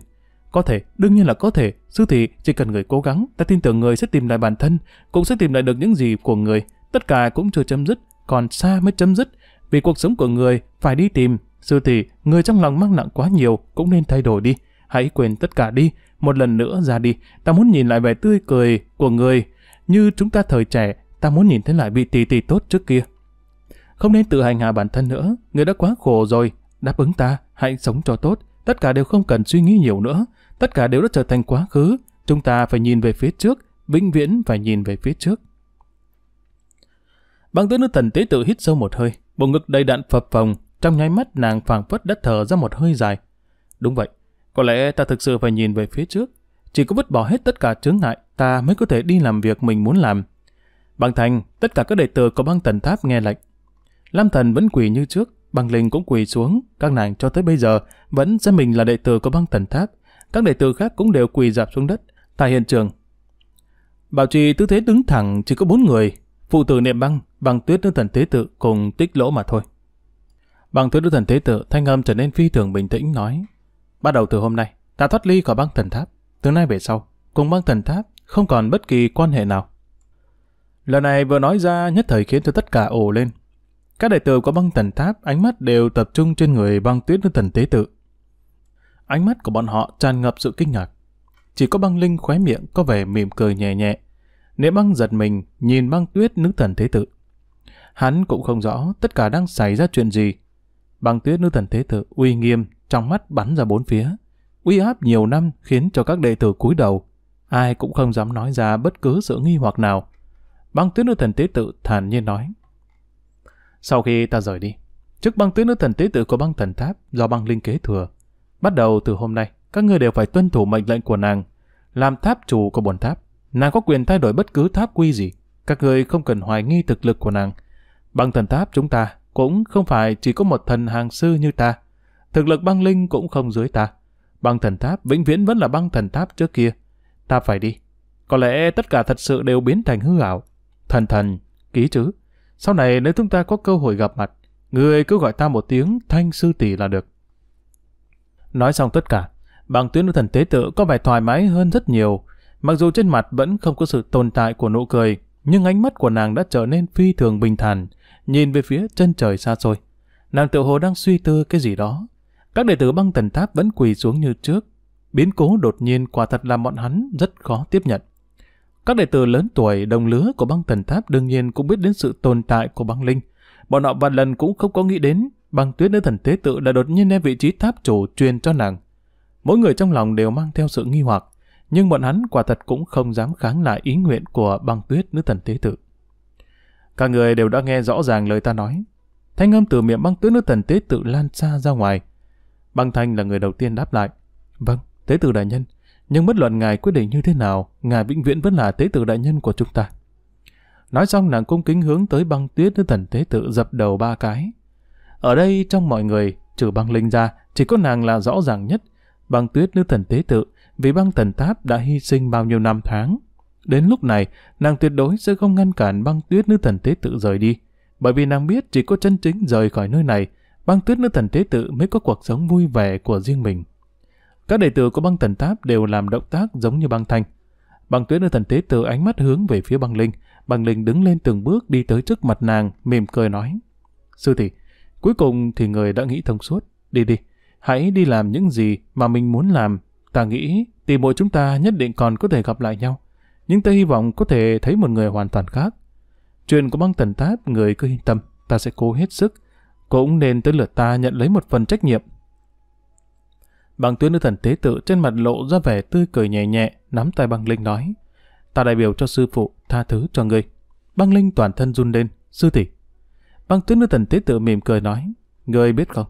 Speaker 1: Có thể, đương nhiên là có thể, sư thị chỉ cần người cố gắng, ta tin tưởng người sẽ tìm lại bản thân, cũng sẽ tìm lại được những gì của người. Tất cả cũng chưa chấm dứt, còn xa mới chấm dứt, vì cuộc sống của người phải đi tìm. Sư thị, người trong lòng mang nặng quá nhiều, cũng nên thay đổi đi. Hãy quên tất cả đi, một lần nữa ra đi. Ta muốn nhìn lại vẻ tươi cười của người, như chúng ta thời trẻ, ta muốn nhìn thấy lại vị tỷ tỷ tốt trước kia. Không nên tự hành hạ bản thân nữa, người đã quá khổ rồi, đáp ứng ta, hãy sống cho tốt, tất cả đều không cần suy nghĩ nhiều nữa. Tất cả đều đã trở thành quá khứ, chúng ta phải nhìn về phía trước, vĩnh viễn phải nhìn về phía trước. băng tứ nữ thần tế tự hít sâu một hơi, bộ ngực đầy đặn phập phồng, trong nháy mắt nàng phảng phất đất thở ra một hơi dài. Đúng vậy, có lẽ ta thực sự phải nhìn về phía trước. Chỉ có vứt bỏ hết tất cả chướng ngại, ta mới có thể đi làm việc mình muốn làm. băng thành, tất cả các đệ tử của băng thần tháp nghe lệnh. Lam thần vẫn quỳ như trước, băng linh cũng quỳ xuống, các nàng cho tới bây giờ vẫn xem mình là đệ tử của băng thần tháp, các đệ tử khác cũng đều quỳ dạp xuống đất tại hiện trường. Bảo trì tư thế đứng thẳng chỉ có bốn người, phụ tử niệm băng, bằng tuyết nữ thần tế tự cùng tích lỗ mà thôi. Bằng tuyết nữ thần tế tự thanh âm trở nên phi thường bình tĩnh nói, bắt đầu từ hôm nay, ta thoát ly khỏi băng thần tháp, từ nay về sau, cùng băng thần tháp không còn bất kỳ quan hệ nào. lời này vừa nói ra nhất thời khiến cho tất cả ồ lên. Các đệ tử của băng thần tháp ánh mắt đều tập trung trên người băng tuyết nữ thần tế tự. Ánh mắt của bọn họ tràn ngập sự kinh ngạc. Chỉ có băng linh khóe miệng có vẻ mỉm cười nhẹ nhẹ. Nếu băng giật mình, nhìn băng tuyết nữ thần thế tử. Hắn cũng không rõ tất cả đang xảy ra chuyện gì. Băng tuyết nữ thần thế tử uy nghiêm, trong mắt bắn ra bốn phía. Uy áp nhiều năm khiến cho các đệ tử cúi đầu. Ai cũng không dám nói ra bất cứ sự nghi hoặc nào. Băng tuyết nữ thần tế tự thản nhiên nói. Sau khi ta rời đi, Trước băng tuyết nữ thần tế tự của băng thần tháp do băng linh kế thừa, Bắt đầu từ hôm nay, các ngươi đều phải tuân thủ mệnh lệnh của nàng. Làm tháp chủ của bồn tháp, nàng có quyền thay đổi bất cứ tháp quy gì. Các ngươi không cần hoài nghi thực lực của nàng. băng thần tháp chúng ta cũng không phải chỉ có một thần hàng sư như ta. Thực lực băng linh cũng không dưới ta. Băng thần tháp vĩnh viễn vẫn là băng thần tháp trước kia. Ta phải đi. Có lẽ tất cả thật sự đều biến thành hư ảo. Thần thần, ký chứ. Sau này nếu chúng ta có cơ hội gặp mặt, người cứ gọi ta một tiếng thanh sư tỷ là được. Nói xong tất cả, bằng tuyến nữ thần tế tự có vẻ thoải mái hơn rất nhiều. Mặc dù trên mặt vẫn không có sự tồn tại của nụ cười, nhưng ánh mắt của nàng đã trở nên phi thường bình thản, nhìn về phía chân trời xa xôi. Nàng tự hồ đang suy tư cái gì đó. Các đệ tử băng thần tháp vẫn quỳ xuống như trước. Biến cố đột nhiên quả thật làm bọn hắn rất khó tiếp nhận. Các đệ tử lớn tuổi, đồng lứa của băng thần tháp đương nhiên cũng biết đến sự tồn tại của băng linh. Bọn họ vài lần cũng không có nghĩ đến băng tuyết nữ thần tế tự đã đột nhiên đem vị trí tháp chủ truyền cho nàng. Mỗi người trong lòng đều mang theo sự nghi hoặc, nhưng bọn hắn quả thật cũng không dám kháng lại ý nguyện của băng tuyết nữ thần tế tự. Cả người đều đã nghe rõ ràng lời ta nói. Thanh âm từ miệng băng tuyết nữ thần tế tự lan xa ra ngoài. Băng thanh là người đầu tiên đáp lại. Vâng, tế tự đại nhân, nhưng bất luận ngài quyết định như thế nào, ngài vĩnh viễn vẫn là tế tự đại nhân của chúng ta. Nói xong nàng cung kính hướng tới băng tuyết nữ thần tế tự dập đầu ba cái, ở đây trong mọi người, trừ băng linh ra, chỉ có nàng là rõ ràng nhất. Băng tuyết nữ thần tế tự, vì băng thần tháp đã hy sinh bao nhiêu năm tháng. Đến lúc này, nàng tuyệt đối sẽ không ngăn cản băng tuyết nữ thần tế tự rời đi. Bởi vì nàng biết chỉ có chân chính rời khỏi nơi này, băng tuyết nữ thần tế tự mới có cuộc sống vui vẻ của riêng mình. Các đệ tử của băng thần tháp đều làm động tác giống như băng thanh. Băng tuyết nữ thần tế tự ánh mắt hướng về phía băng linh. Băng linh đứng lên từng bước đi tới trước mặt nàng, mỉm cười nói. Sư tỷ, Cuối cùng thì người đã nghĩ thông suốt. Đi đi, hãy đi làm những gì mà mình muốn làm. Ta nghĩ tỷ mỗi chúng ta nhất định còn có thể gặp lại nhau. Nhưng ta hy vọng có thể thấy một người hoàn toàn khác. Chuyện của băng tần tát người cứ yên tâm. Ta sẽ cố hết sức. Cũng nên tới lượt ta nhận lấy một phần trách nhiệm. Băng tuyết nữ thần tế tự trên mặt lộ ra vẻ tươi cười nhẹ nhẹ, nắm tay băng linh nói. Ta đại biểu cho sư phụ, tha thứ cho ngươi. Băng linh toàn thân run lên, sư tỷ, Băng tuyết nữ thần tế tự mỉm cười nói, Ngươi biết không,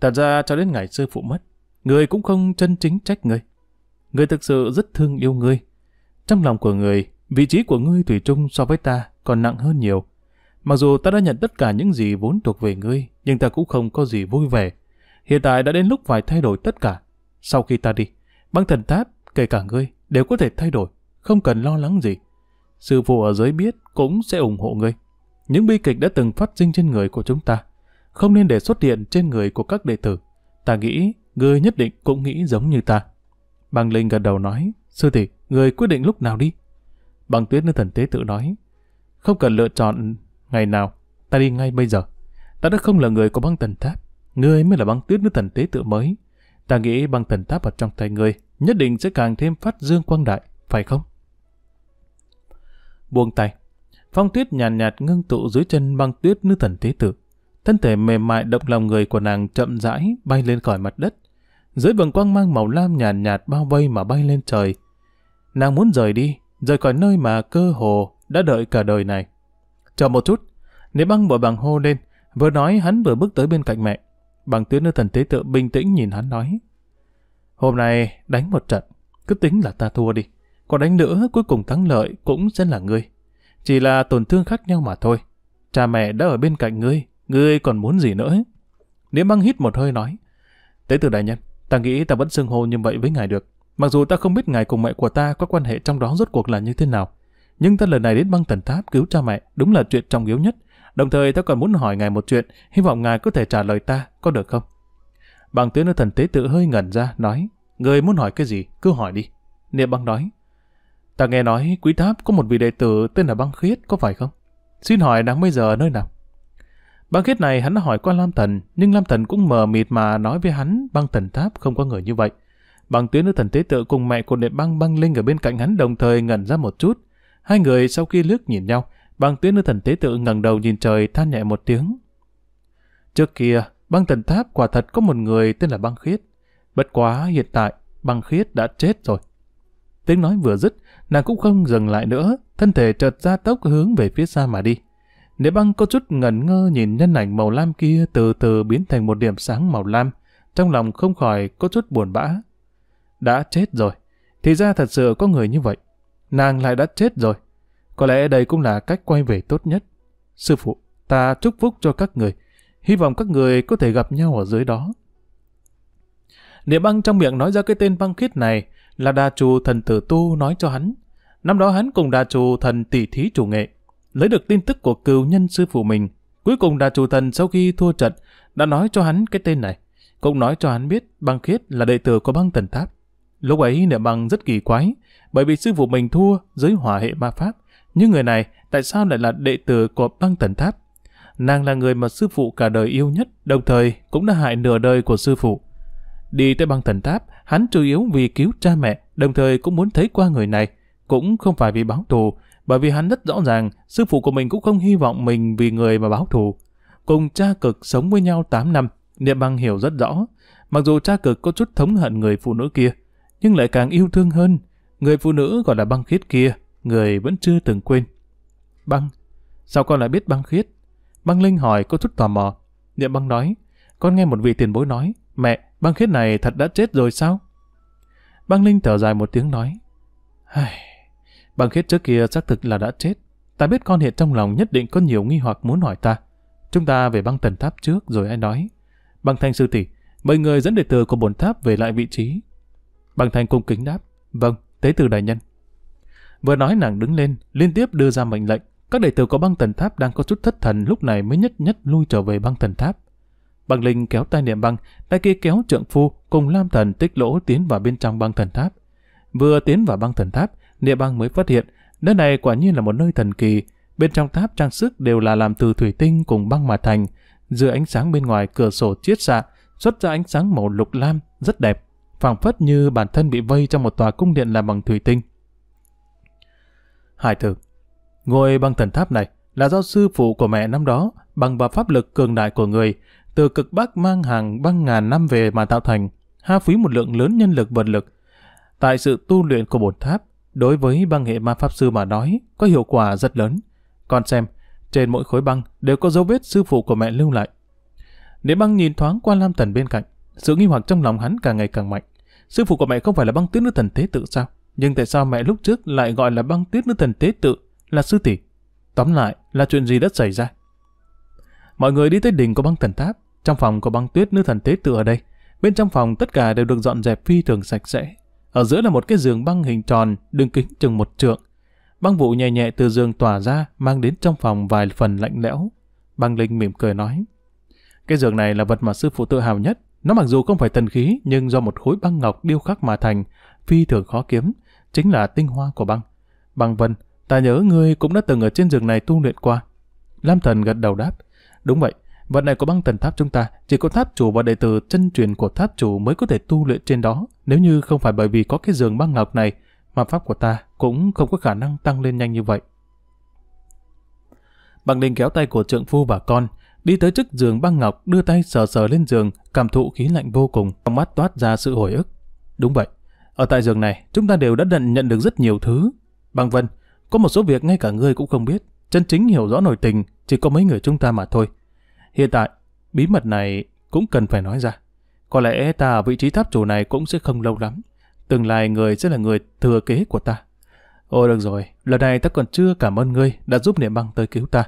Speaker 1: thật ra cho đến ngày sư phụ mất, người cũng không chân chính trách ngươi. Người thực sự rất thương yêu ngươi. Trong lòng của người, vị trí của ngươi thủy chung so với ta còn nặng hơn nhiều. Mặc dù ta đã nhận tất cả những gì vốn thuộc về ngươi, nhưng ta cũng không có gì vui vẻ. Hiện tại đã đến lúc phải thay đổi tất cả. Sau khi ta đi, băng thần tháp, kể cả ngươi, đều có thể thay đổi, không cần lo lắng gì. Sư phụ ở dưới biết cũng sẽ ủng hộ ngươi. Những bi kịch đã từng phát sinh trên người của chúng ta, không nên để xuất hiện trên người của các đệ tử. Ta nghĩ, người nhất định cũng nghĩ giống như ta. Bằng Linh gật đầu nói, sư tỷ, người quyết định lúc nào đi. Bằng tuyết nữ thần tế tự nói, không cần lựa chọn ngày nào, ta đi ngay bây giờ. Ta đã không là người của băng tần tháp, người mới là băng tuyết nữ thần tế tự mới. Ta nghĩ băng tần tháp ở trong tay người nhất định sẽ càng thêm phát dương quang đại, phải không? Buông tay, Phong tuyết nhàn nhạt, nhạt ngưng tụ dưới chân băng tuyết nữ thần tế tử. Thân thể mềm mại động lòng người của nàng chậm rãi bay lên khỏi mặt đất. Dưới vầng quang mang màu lam nhàn nhạt, nhạt bao vây mà bay lên trời. Nàng muốn rời đi, rời khỏi nơi mà cơ hồ đã đợi cả đời này. Chờ một chút, nếu băng vội bằng hô lên, vừa nói hắn vừa bước tới bên cạnh mẹ. Bằng tuyết nữ thần tế tự bình tĩnh nhìn hắn nói. Hôm nay đánh một trận, cứ tính là ta thua đi. còn đánh nữa cuối cùng thắng lợi cũng sẽ là ngươi. Chỉ là tổn thương khác nhau mà thôi. Cha mẹ đã ở bên cạnh ngươi, ngươi còn muốn gì nữa? Niệm băng hít một hơi nói. Tế tử đại nhân, ta nghĩ ta vẫn xưng hô như vậy với ngài được. Mặc dù ta không biết ngài cùng mẹ của ta có quan hệ trong đó rốt cuộc là như thế nào. Nhưng ta lần này đến băng tần tháp cứu cha mẹ đúng là chuyện trọng yếu nhất. Đồng thời ta còn muốn hỏi ngài một chuyện, hy vọng ngài có thể trả lời ta, có được không? Bằng tuyến nữ thần tế tự hơi ngẩn ra, nói, Người muốn hỏi cái gì, cứ hỏi đi. Niệm băng nói, Ta nghe nói quý tháp có một vị đệ tử tên là Băng Khiết, có phải không? Xin hỏi đang bây giờ ở nơi nào? Băng Khiết này hắn hỏi qua Lam Thần, nhưng Lam Thần cũng mờ mịt mà nói với hắn băng thần tháp không có người như vậy. Băng tuyến nữ thần tế tự cùng mẹ của đệ băng băng linh ở bên cạnh hắn đồng thời ngẩn ra một chút. Hai người sau khi lướt nhìn nhau, băng tuyến nữ thần tế tự ngẩng đầu nhìn trời than nhẹ một tiếng. Trước kia, băng thần tháp quả thật có một người tên là băng khiết. Bất quá hiện tại, băng khiết đã chết rồi. Tiếng nói vừa dứt, nàng cũng không dừng lại nữa, thân thể chợt ra tốc hướng về phía xa mà đi. Nếu băng có chút ngẩn ngơ nhìn nhân ảnh màu lam kia từ từ biến thành một điểm sáng màu lam, trong lòng không khỏi có chút buồn bã. Đã chết rồi, thì ra thật sự có người như vậy. Nàng lại đã chết rồi. Có lẽ đây cũng là cách quay về tốt nhất. Sư phụ, ta chúc phúc cho các người. Hy vọng các người có thể gặp nhau ở dưới đó. Niệm băng trong miệng nói ra cái tên băng khiết này, là đà trù thần tử tu nói cho hắn. Năm đó hắn cùng đà trù thần tỷ thí chủ nghệ, lấy được tin tức của cựu nhân sư phụ mình. Cuối cùng đà trù thần sau khi thua trận đã nói cho hắn cái tên này, cũng nói cho hắn biết băng khiết là đệ tử của băng thần tháp. Lúc ấy niệm băng rất kỳ quái, bởi vì sư phụ mình thua dưới hỏa hệ ma pháp. Nhưng người này tại sao lại là đệ tử của băng thần tháp? Nàng là người mà sư phụ cả đời yêu nhất, đồng thời cũng đã hại nửa đời của sư phụ. Đi tới băng thần tháp, hắn chủ yếu vì cứu cha mẹ, đồng thời cũng muốn thấy qua người này. Cũng không phải vì báo thù, bởi vì hắn rất rõ ràng sư phụ của mình cũng không hy vọng mình vì người mà báo thù. Cùng cha cực sống với nhau 8 năm, Niệm Băng hiểu rất rõ. Mặc dù cha cực có chút thống hận người phụ nữ kia, nhưng lại càng yêu thương hơn. Người phụ nữ gọi là băng khiết kia, người vẫn chưa từng quên. Băng, sao con lại biết băng khiết? Băng Linh hỏi có chút tò mò. Niệm Băng nói, con nghe một vị tiền bối nói, Mẹ, băng khiết này thật đã chết rồi sao? Băng Linh thở dài một tiếng nói. Hài, băng khiết trước kia xác thực là đã chết. Ta biết con hiện trong lòng nhất định có nhiều nghi hoặc muốn hỏi ta. Chúng ta về băng tần tháp trước rồi ai nói. Băng thanh sư tỷ, mời người dẫn đệ tử của bồn tháp về lại vị trí. Băng thanh cung kính đáp. Vâng, tế tử đại nhân. Vừa nói nàng đứng lên, liên tiếp đưa ra mệnh lệnh. Các đệ tử của băng tần tháp đang có chút thất thần lúc này mới nhất nhất lui trở về băng tần tháp. Băng Linh kéo tay niệm băng, tay kia kéo trượng phu cùng Lam Thần tích lỗ tiến vào bên trong băng thần tháp. Vừa tiến vào băng thần tháp, niệm băng mới phát hiện, nơi này quả nhiên là một nơi thần kỳ. Bên trong tháp trang sức đều là làm từ thủy tinh cùng băng mà thành. Giữa ánh sáng bên ngoài cửa sổ chiết xạ, xuất ra ánh sáng màu lục lam, rất đẹp, phảng phất như bản thân bị vây trong một tòa cung điện làm bằng thủy tinh. Hải thực, ngôi băng thần tháp này là do sư phụ của mẹ năm đó bằng vào pháp lực cường đại của người từ cực Bắc mang hàng băng ngàn năm về mà tạo thành, ha phí một lượng lớn nhân lực vật lực. Tại sự tu luyện của bổn tháp, đối với băng hệ ma pháp sư mà nói, có hiệu quả rất lớn. Con xem, trên mỗi khối băng đều có dấu vết sư phụ của mẹ lưu lại. Đế băng nhìn thoáng qua Lam Tần bên cạnh, sự nghi hoặc trong lòng hắn càng ngày càng mạnh. Sư phụ của mẹ không phải là băng tuyết nữ thần tế tự sao? Nhưng tại sao mẹ lúc trước lại gọi là băng tuyết nữ thần tế tự là sư tỷ? Tóm lại là chuyện gì đã xảy ra? Mọi người đi tới đỉnh của băng thần tháp, trong phòng có băng tuyết nữ thần tế tự ở đây. Bên trong phòng tất cả đều được dọn dẹp phi thường sạch sẽ. Ở giữa là một cái giường băng hình tròn, đường kính chừng một trượng. Băng vụ nhẹ nhẹ từ giường tỏa ra, mang đến trong phòng vài phần lạnh lẽo. Băng Linh mỉm cười nói. Cái giường này là vật mà sư phụ tự hào nhất. Nó mặc dù không phải thần khí, nhưng do một khối băng ngọc điêu khắc mà thành, phi thường khó kiếm, chính là tinh hoa của băng. Băng Vân, ta nhớ ngươi cũng đã từng ở trên giường này tu luyện qua. Lam Thần gật đầu đáp. Đúng vậy, vận này của băng thần tháp chúng ta chỉ có tháp chủ và đệ tử chân truyền của tháp chủ mới có thể tu luyện trên đó, nếu như không phải bởi vì có cái giường băng ngọc này mà pháp của ta cũng không có khả năng tăng lên nhanh như vậy. Bằng đình kéo tay của trượng phu và con, đi tới trước giường băng ngọc đưa tay sờ sờ lên giường, cảm thụ khí lạnh vô cùng, trong mắt toát ra sự hồi ức. Đúng vậy, ở tại giường này chúng ta đều đã đận nhận được rất nhiều thứ. bằng Vân, có một số việc ngay cả ngươi cũng không biết, chân chính hiểu rõ nổi tình chỉ có mấy người chúng ta mà thôi. Hiện tại, bí mật này cũng cần phải nói ra. Có lẽ ta ở vị trí tháp chủ này cũng sẽ không lâu lắm. Tương lai người sẽ là người thừa kế của ta. Ôi được rồi, lần này ta còn chưa cảm ơn ngươi đã giúp Niệm Băng tới cứu ta.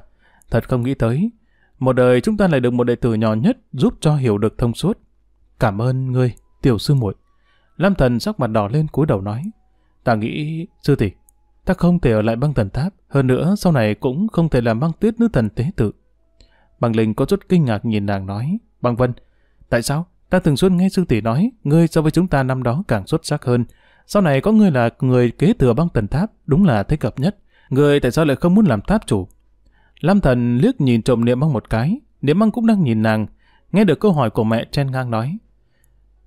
Speaker 1: Thật không nghĩ tới. Một đời chúng ta lại được một đệ tử nhỏ nhất giúp cho hiểu được thông suốt. Cảm ơn ngươi, tiểu sư muội. Lam Thần sắc mặt đỏ lên cúi đầu nói. Ta nghĩ, sư tỷ, Ta không thể ở lại băng thần tháp, hơn nữa sau này cũng không thể làm băng tuyết nữ thần tế tự. Băng Linh có chút kinh ngạc nhìn nàng nói, Băng Vân, tại sao? Ta thường xuyên nghe sư tỷ nói, ngươi so với chúng ta năm đó càng xuất sắc hơn. Sau này có ngươi là người kế thừa băng thần tháp, đúng là thích hợp nhất. Ngươi tại sao lại không muốn làm tháp chủ? Lam thần liếc nhìn trộm niệm băng một cái, niệm băng cũng đang nhìn nàng, nghe được câu hỏi của mẹ trên ngang nói.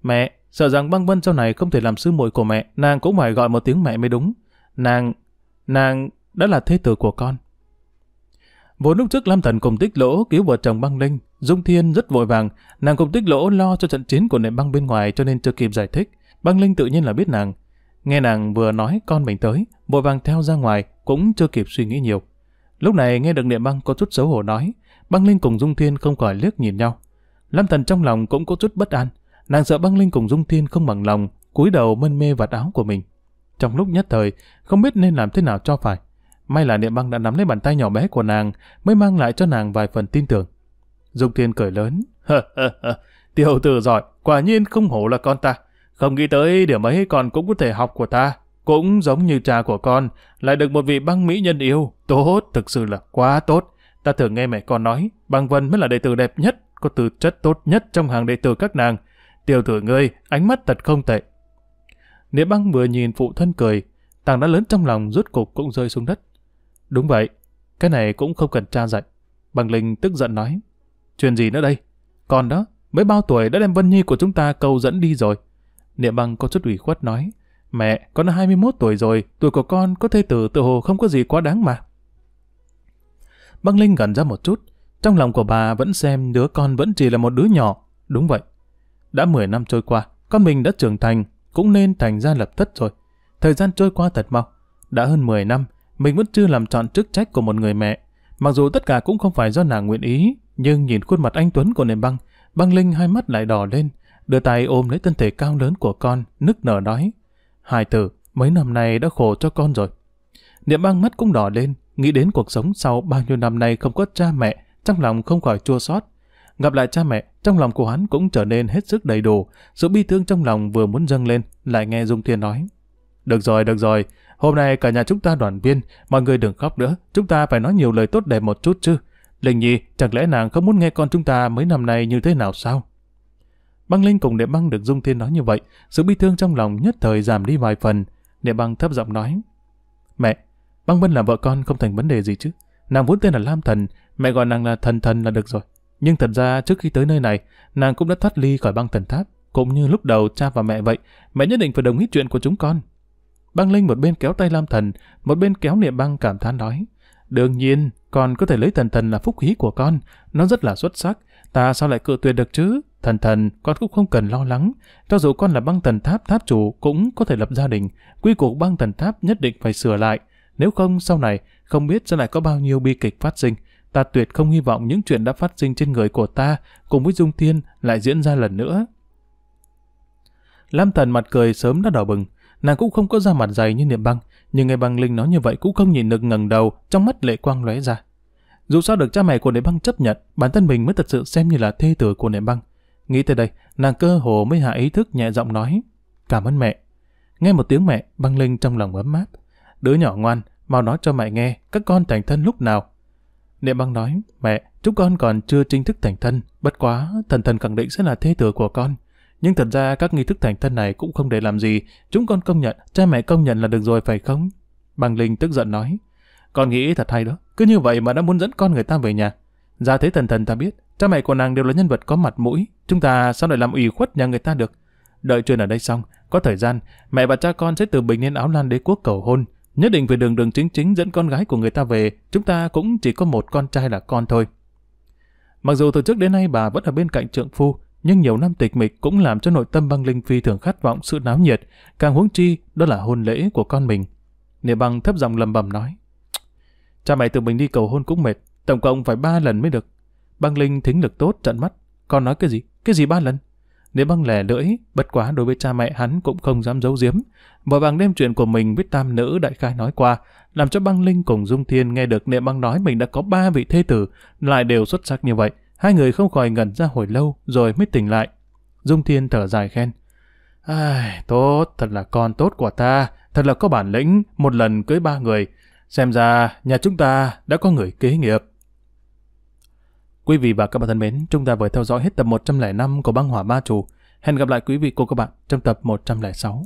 Speaker 1: Mẹ, sợ rằng băng vân sau này không thể làm sư muội của mẹ, nàng cũng phải gọi một tiếng mẹ mới đúng. Nàng Nàng đã là thế tử của con. Vốn lúc trước Lam Thần cùng Tích Lỗ cứu vợ chồng băng linh, Dung Thiên rất vội vàng, nàng cùng Tích Lỗ lo cho trận chiến của nền băng bên ngoài cho nên chưa kịp giải thích. Băng linh tự nhiên là biết nàng. Nghe nàng vừa nói con mình tới, vội vàng theo ra ngoài, cũng chưa kịp suy nghĩ nhiều. Lúc này nghe được niệm băng có chút xấu hổ nói, băng linh cùng Dung Thiên không khỏi liếc nhìn nhau. Lam Thần trong lòng cũng có chút bất an, nàng sợ băng linh cùng Dung Thiên không bằng lòng, cúi đầu mân mê vạt áo của mình. Trong lúc nhất thời, không biết nên làm thế nào cho phải. May là Niệm Băng đã nắm lấy bàn tay nhỏ bé của nàng, mới mang lại cho nàng vài phần tin tưởng. Dung Thiên cười lớn. Tiểu tử giỏi, quả nhiên không hổ là con ta. Không nghĩ tới điểm ấy con cũng có thể học của ta. Cũng giống như cha của con, lại được một vị băng mỹ nhân yêu. Tốt, thực sự là quá tốt. Ta thường nghe mẹ con nói, băng vân mới là đệ tử đẹp nhất, có tư chất tốt nhất trong hàng đệ tử các nàng. Tiểu tử ngươi, ánh mắt thật không tệ, Nghĩa băng vừa nhìn phụ thân cười, tàng đã lớn trong lòng rút cục cũng rơi xuống đất. Đúng vậy, cái này cũng không cần cha dạy. Bằng Linh tức giận nói. Chuyện gì nữa đây? Còn đó, mới bao tuổi đã đem Vân Nhi của chúng ta câu dẫn đi rồi. Nghĩa băng có chút ủy khuất nói. Mẹ, con đã 21 tuổi rồi, tuổi của con có thê tử tự hồ không có gì quá đáng mà. Băng Linh gần ra một chút, trong lòng của bà vẫn xem đứa con vẫn chỉ là một đứa nhỏ. Đúng vậy. Đã 10 năm trôi qua, con mình đã trưởng thành, cũng nên thành ra lập thất rồi. Thời gian trôi qua thật mau. Đã hơn 10 năm, mình vẫn chưa làm trọn chức trách của một người mẹ. Mặc dù tất cả cũng không phải do nàng nguyện ý, nhưng nhìn khuôn mặt anh Tuấn của nền băng, băng linh hai mắt lại đỏ lên, đưa tay ôm lấy thân thể cao lớn của con, nức nở nói. Hai tử, mấy năm nay đã khổ cho con rồi. Niệm băng mắt cũng đỏ lên, nghĩ đến cuộc sống sau bao nhiêu năm nay không có cha mẹ, trong lòng không khỏi chua xót Gặp lại cha mẹ, trong lòng của hắn cũng trở nên hết sức đầy đủ. Sự bi thương trong lòng vừa muốn dâng lên, lại nghe Dung Thiên nói. Được rồi, được rồi. Hôm nay cả nhà chúng ta đoàn viên, mọi người đừng khóc nữa. Chúng ta phải nói nhiều lời tốt đẹp một chút chứ. Linh Nhi, chẳng lẽ nàng không muốn nghe con chúng ta mấy năm nay như thế nào sao? Băng Linh cùng Địa Băng được Dung Thiên nói như vậy, sự bi thương trong lòng nhất thời giảm đi vài phần. Địa Băng thấp giọng nói, Mẹ, Băng Vân là vợ con không thành vấn đề gì chứ. Nàng vốn tên là Lam Thần, mẹ gọi nàng là Thần Thần là được rồi. Nhưng thật ra trước khi tới nơi này, nàng cũng đã thoát ly khỏi băng thần tháp, cũng như lúc đầu cha và mẹ vậy, mẹ nhất định phải đồng ý chuyện của chúng con. Băng Linh một bên kéo tay Lam Thần, một bên kéo niệm băng cảm thán nói. Đương nhiên, con có thể lấy thần thần là phúc khí của con, nó rất là xuất sắc, ta sao lại cự tuyệt được chứ? Thần thần, con cũng không cần lo lắng, cho dù con là băng thần tháp tháp chủ cũng có thể lập gia đình, quy củ băng thần tháp nhất định phải sửa lại, nếu không sau này không biết sẽ lại có bao nhiêu bi kịch phát sinh. Ta tuyệt không hy vọng những chuyện đã phát sinh trên người của ta cùng với Dung Thiên lại diễn ra lần nữa. Lam Thần mặt cười sớm đã đỏ bừng. Nàng cũng không có da mặt dày như Niệm Băng, nhưng nghe Băng Linh nói như vậy cũng không nhìn được ngẩng đầu, trong mắt lệ quang lóe ra. Dù sao được cha mẹ của Niệm Băng chấp nhận, bản thân mình mới thật sự xem như là thê tử của Niệm Băng. Nghĩ tới đây, nàng cơ hồ mới hạ ý thức nhẹ giọng nói, cảm ơn mẹ. Nghe một tiếng mẹ, Băng Linh trong lòng ấm mát. Đứa nhỏ ngoan, mau nói cho mẹ nghe, các con thành thân lúc nào Niệm băng nói, mẹ, chúng con còn chưa chính thức thành thân, bất quá thần thần khẳng định sẽ là thế tử của con. Nhưng thật ra các nghi thức thành thân này cũng không để làm gì, chúng con công nhận, cha mẹ công nhận là được rồi phải không? băng Linh tức giận nói, con nghĩ thật hay đó, cứ như vậy mà đã muốn dẫn con người ta về nhà. Ra thế thần thần ta biết, cha mẹ của nàng đều là nhân vật có mặt mũi, chúng ta sao lại làm ủy khuất nhà người ta được? Đợi chuyện ở đây xong, có thời gian, mẹ và cha con sẽ từ Bình lên áo lan đế quốc cầu hôn, Nhất định về đường đường chính chính dẫn con gái của người ta về, chúng ta cũng chỉ có một con trai là con thôi. Mặc dù từ trước đến nay bà vẫn ở bên cạnh trượng phu, nhưng nhiều năm tịch mịch cũng làm cho nội tâm băng linh phi thường khát vọng sự náo nhiệt, càng huống chi đó là hôn lễ của con mình. Niệm băng thấp giọng lầm bầm nói. Cha mẹ tự mình đi cầu hôn cũng mệt, tổng cộng phải ba lần mới được. Băng linh thính lực tốt trận mắt, con nói cái gì? Cái gì ba lần? Nếu băng lẻ lưỡi, bất quá đối với cha mẹ hắn cũng không dám giấu giếm. Vội vàng đem chuyện của mình với tam nữ đại khai nói qua, làm cho băng linh cùng Dung Thiên nghe được niệm băng nói mình đã có ba vị thê tử, lại đều xuất sắc như vậy. Hai người không khỏi ngẩn ra hồi lâu rồi mới tỉnh lại. Dung Thiên thở dài khen. Ai, tốt, thật là con tốt của ta, thật là có bản lĩnh, một lần cưới ba người. Xem ra nhà chúng ta đã có người kế nghiệp. Quý vị và các bạn thân mến, chúng ta vừa theo dõi hết tập 105 của băng hỏa ba chủ. Hẹn gặp lại quý vị cô các bạn trong tập 106.